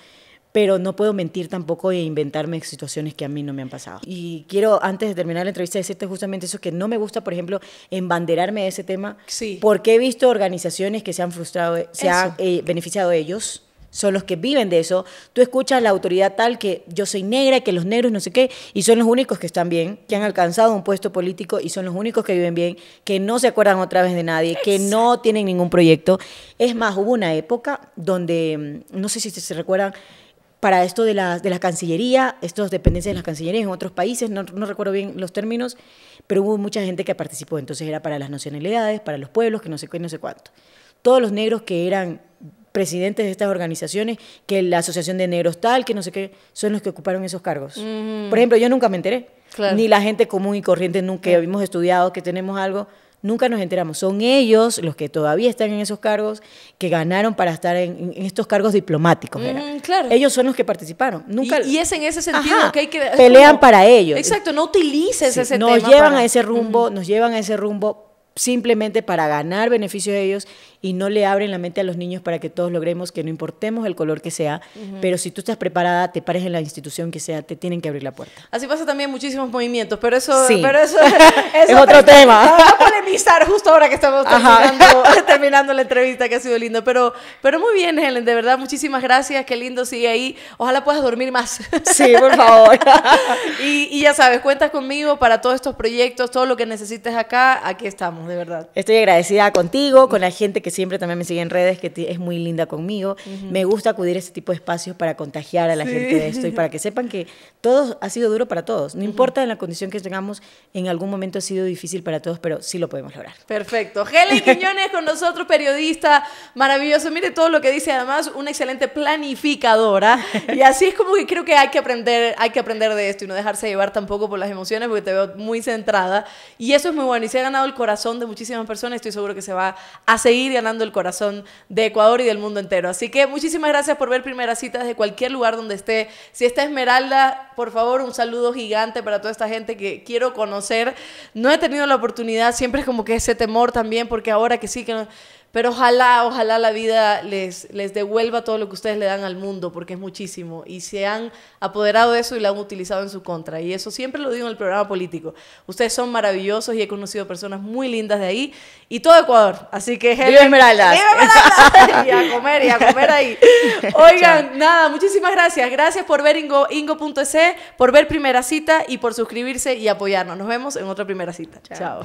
pero no puedo mentir tampoco e inventarme situaciones que a mí no me han pasado. Y quiero, antes de terminar la entrevista, decirte justamente eso, que no me gusta, por ejemplo, embanderarme de ese tema, sí. porque he visto organizaciones que se han frustrado, se han eh, beneficiado ellos, son los que viven de eso. Tú escuchas la autoridad tal que yo soy negra, que los negros no sé qué, y son los únicos que están bien, que han alcanzado un puesto político y son los únicos que viven bien, que no se acuerdan otra vez de nadie, que no tienen ningún proyecto. Es más, hubo una época donde, mm, no sé si se recuerdan, para esto de la, de la Cancillería, estas dependencias de las Cancillerías en otros países, no, recuerdo bien los términos, pero hubo mucha gente que participó. Entonces era para las nacionalidades, para los pueblos, que no sé qué, no sé cuánto. Todos los negros que eran presidentes de estas organizaciones, que la Asociación de Negros tal, que no sé qué, son los que ocuparon esos cargos. Por ejemplo, yo nunca me enteré. Ni la gente común y corriente nunca Que habíamos estudiado que tenemos algo Nunca nos enteramos. Son ellos los que todavía están en esos cargos que ganaron para estar en, estos cargos diplomáticos. Mm, ellos son los que participaron. Nunca... Y, es en ese sentido que hay que... Pelean para ellos. Exacto, no utilices ese nos Llevan a ese rumbo, Nos llevan a ese rumbo simplemente para ganar beneficio de ellos y no le abren la mente a los niños para que todos logremos que no importemos el color que sea, pero si tú estás preparada, te pares en la institución que sea, te tienen que abrir la puerta. Así pasa también muchísimos movimientos, pero eso, es otro tema. Vamos a polemizar justo ahora que estamos terminando, la entrevista, que ha sido lindo, pero, pero muy bien, Helen, de verdad, muchísimas gracias, qué lindo, sigue ahí, ojalá puedas dormir más. Sí, por favor. y, y ya sabes, cuentas conmigo para todos estos proyectos, todo lo que necesites acá, aquí estamos, de verdad. Estoy agradecida contigo, con la gente que que siempre también me sigue en redes, que es muy linda conmigo. Me gusta acudir a este tipo de espacios para contagiar a la gente de esto y para que sepan que todo ha sido duro para todos. No importa en la condición que tengamos, en algún momento ha sido difícil para todos, pero sí lo podemos lograr. Perfecto. Helen Quiñones con nosotros, periodista maravilloso. Mire todo lo que dice, además, una excelente planificadora. Y así es como que creo que hay que aprender, hay que aprender de esto y no dejarse llevar tampoco por las emociones porque te veo muy centrada. Y eso es muy bueno y se ha ganado el corazón de muchísimas personas. Estoy seguro que se va a seguir ganando el corazón de Ecuador y del mundo entero. Así que muchísimas gracias por ver primeras citas de cualquier lugar donde esté. Si está Esmeralda, por favor, un saludo gigante para toda esta gente que quiero conocer. No he tenido la oportunidad, siempre es como que ese temor también, porque ahora que sí que pero ojalá, ojalá la vida les, les devuelva todo lo que ustedes le dan al mundo, porque es muchísimo. Y se han apoderado de eso y lo han utilizado en su contra. Y eso siempre lo digo en el programa político. Ustedes son maravillosos y he conocido personas muy lindas de ahí y todo Ecuador. Así que, ¡Viva ¡Viva y a comer, y a comer ahí. Oigan, nada, muchísimas gracias. Gracias por ver ingo.se, por ver Primera Cita y por suscribirse y apoyarnos. Nos vemos en otra Primera Cita. Chao.